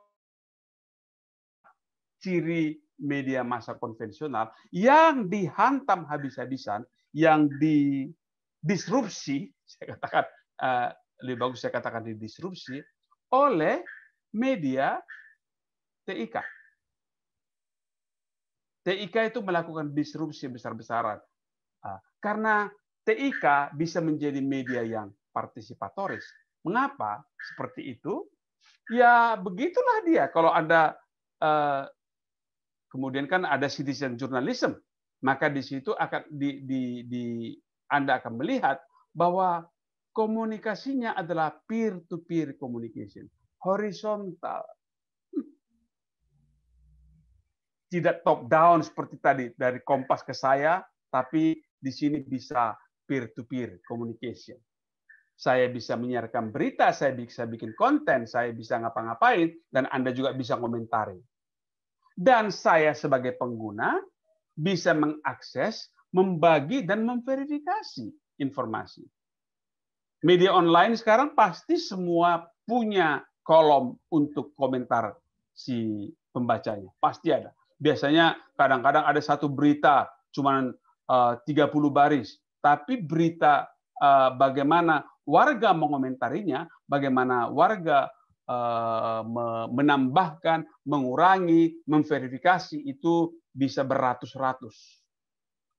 Ciri media massa konvensional yang dihantam habis-habisan, yang didisrupsi, saya katakan eh, lebih bagus saya katakan didisrupsi oleh media TIK. TIK itu melakukan disrupsi besar-besaran. Ah, karena TIK bisa menjadi media yang partisipatoris. Mengapa seperti itu? Ya begitulah dia. Kalau Anda eh, kemudian kan ada citizen journalism, maka di situ akan di, di, di Anda akan melihat bahwa komunikasinya adalah peer to peer communication, horizontal. Tidak top down seperti tadi dari Kompas ke saya, tapi di sini bisa peer to peer communication. Saya bisa menyiarkan berita, saya bisa bikin konten, saya bisa ngapa-ngapain, dan Anda juga bisa komentari. Dan saya sebagai pengguna bisa mengakses, membagi, dan memverifikasi informasi. Media online sekarang pasti semua punya kolom untuk komentar si pembacanya. Pasti ada. Biasanya kadang-kadang ada satu berita cuma 30 eh, baris, tapi berita eh, bagaimana warga mengomentarinya, bagaimana warga Eh, menambahkan, mengurangi, memverifikasi itu bisa beratus-ratus.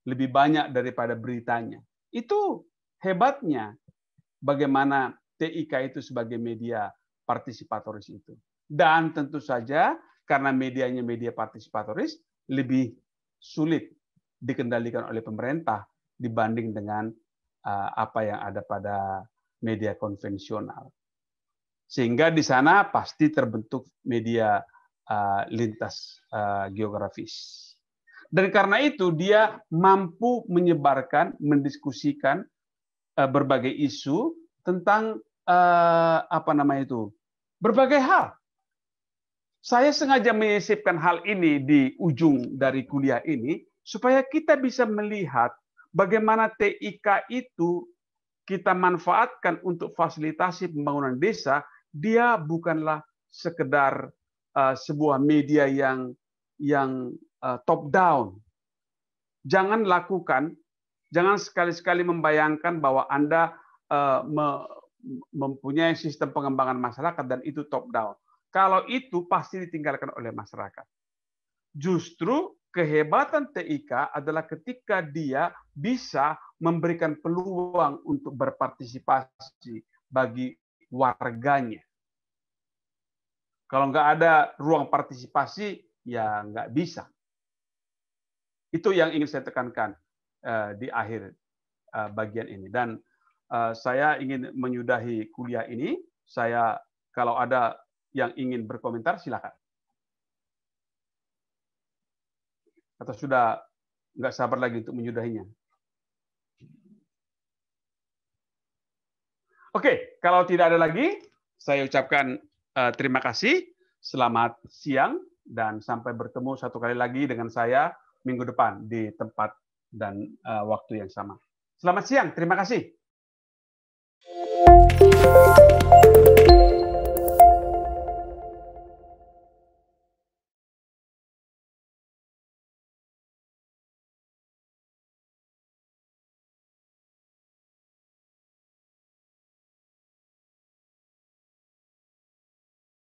Lebih banyak daripada beritanya. Itu hebatnya bagaimana TIK itu sebagai media partisipatoris itu. Dan tentu saja karena medianya media partisipatoris lebih sulit dikendalikan oleh pemerintah dibanding dengan eh, apa yang ada pada media konvensional sehingga di sana pasti terbentuk media eh, lintas eh, geografis. Dan karena itu dia mampu menyebarkan, mendiskusikan eh, berbagai isu tentang apa namanya itu, berbagai hal. Saya sengaja menyisipkan hal ini di ujung dari kuliah ini supaya kita bisa melihat bagaimana TIK itu kita manfaatkan untuk fasilitasi pembangunan desa dia bukanlah sekedar uh, sebuah media yang yang uh, top down. Jangan lakukan, jangan sekali-sekali membayangkan bahwa Anda uh, me, mempunyai sistem pengembangan masyarakat dan itu top down. Kalau itu pasti ditinggalkan oleh masyarakat. Justru kehebatan TIK adalah ketika dia bisa memberikan peluang untuk berpartisipasi bagi warganya. Kalau nggak ada ruang partisipasi, ya nggak bisa. Itu yang ingin saya tekankan eh, di akhir eh, bagian ini. Dan eh, saya ingin menyudahi kuliah ini. Saya kalau ada yang ingin berkomentar, silakan. Atau sudah nggak sabar lagi untuk menyudahinya? Oke, kalau tidak ada lagi, saya ucapkan uh, terima kasih. Selamat siang dan sampai bertemu satu kali lagi dengan saya minggu depan di tempat dan uh, waktu yang sama. Selamat siang, terima kasih.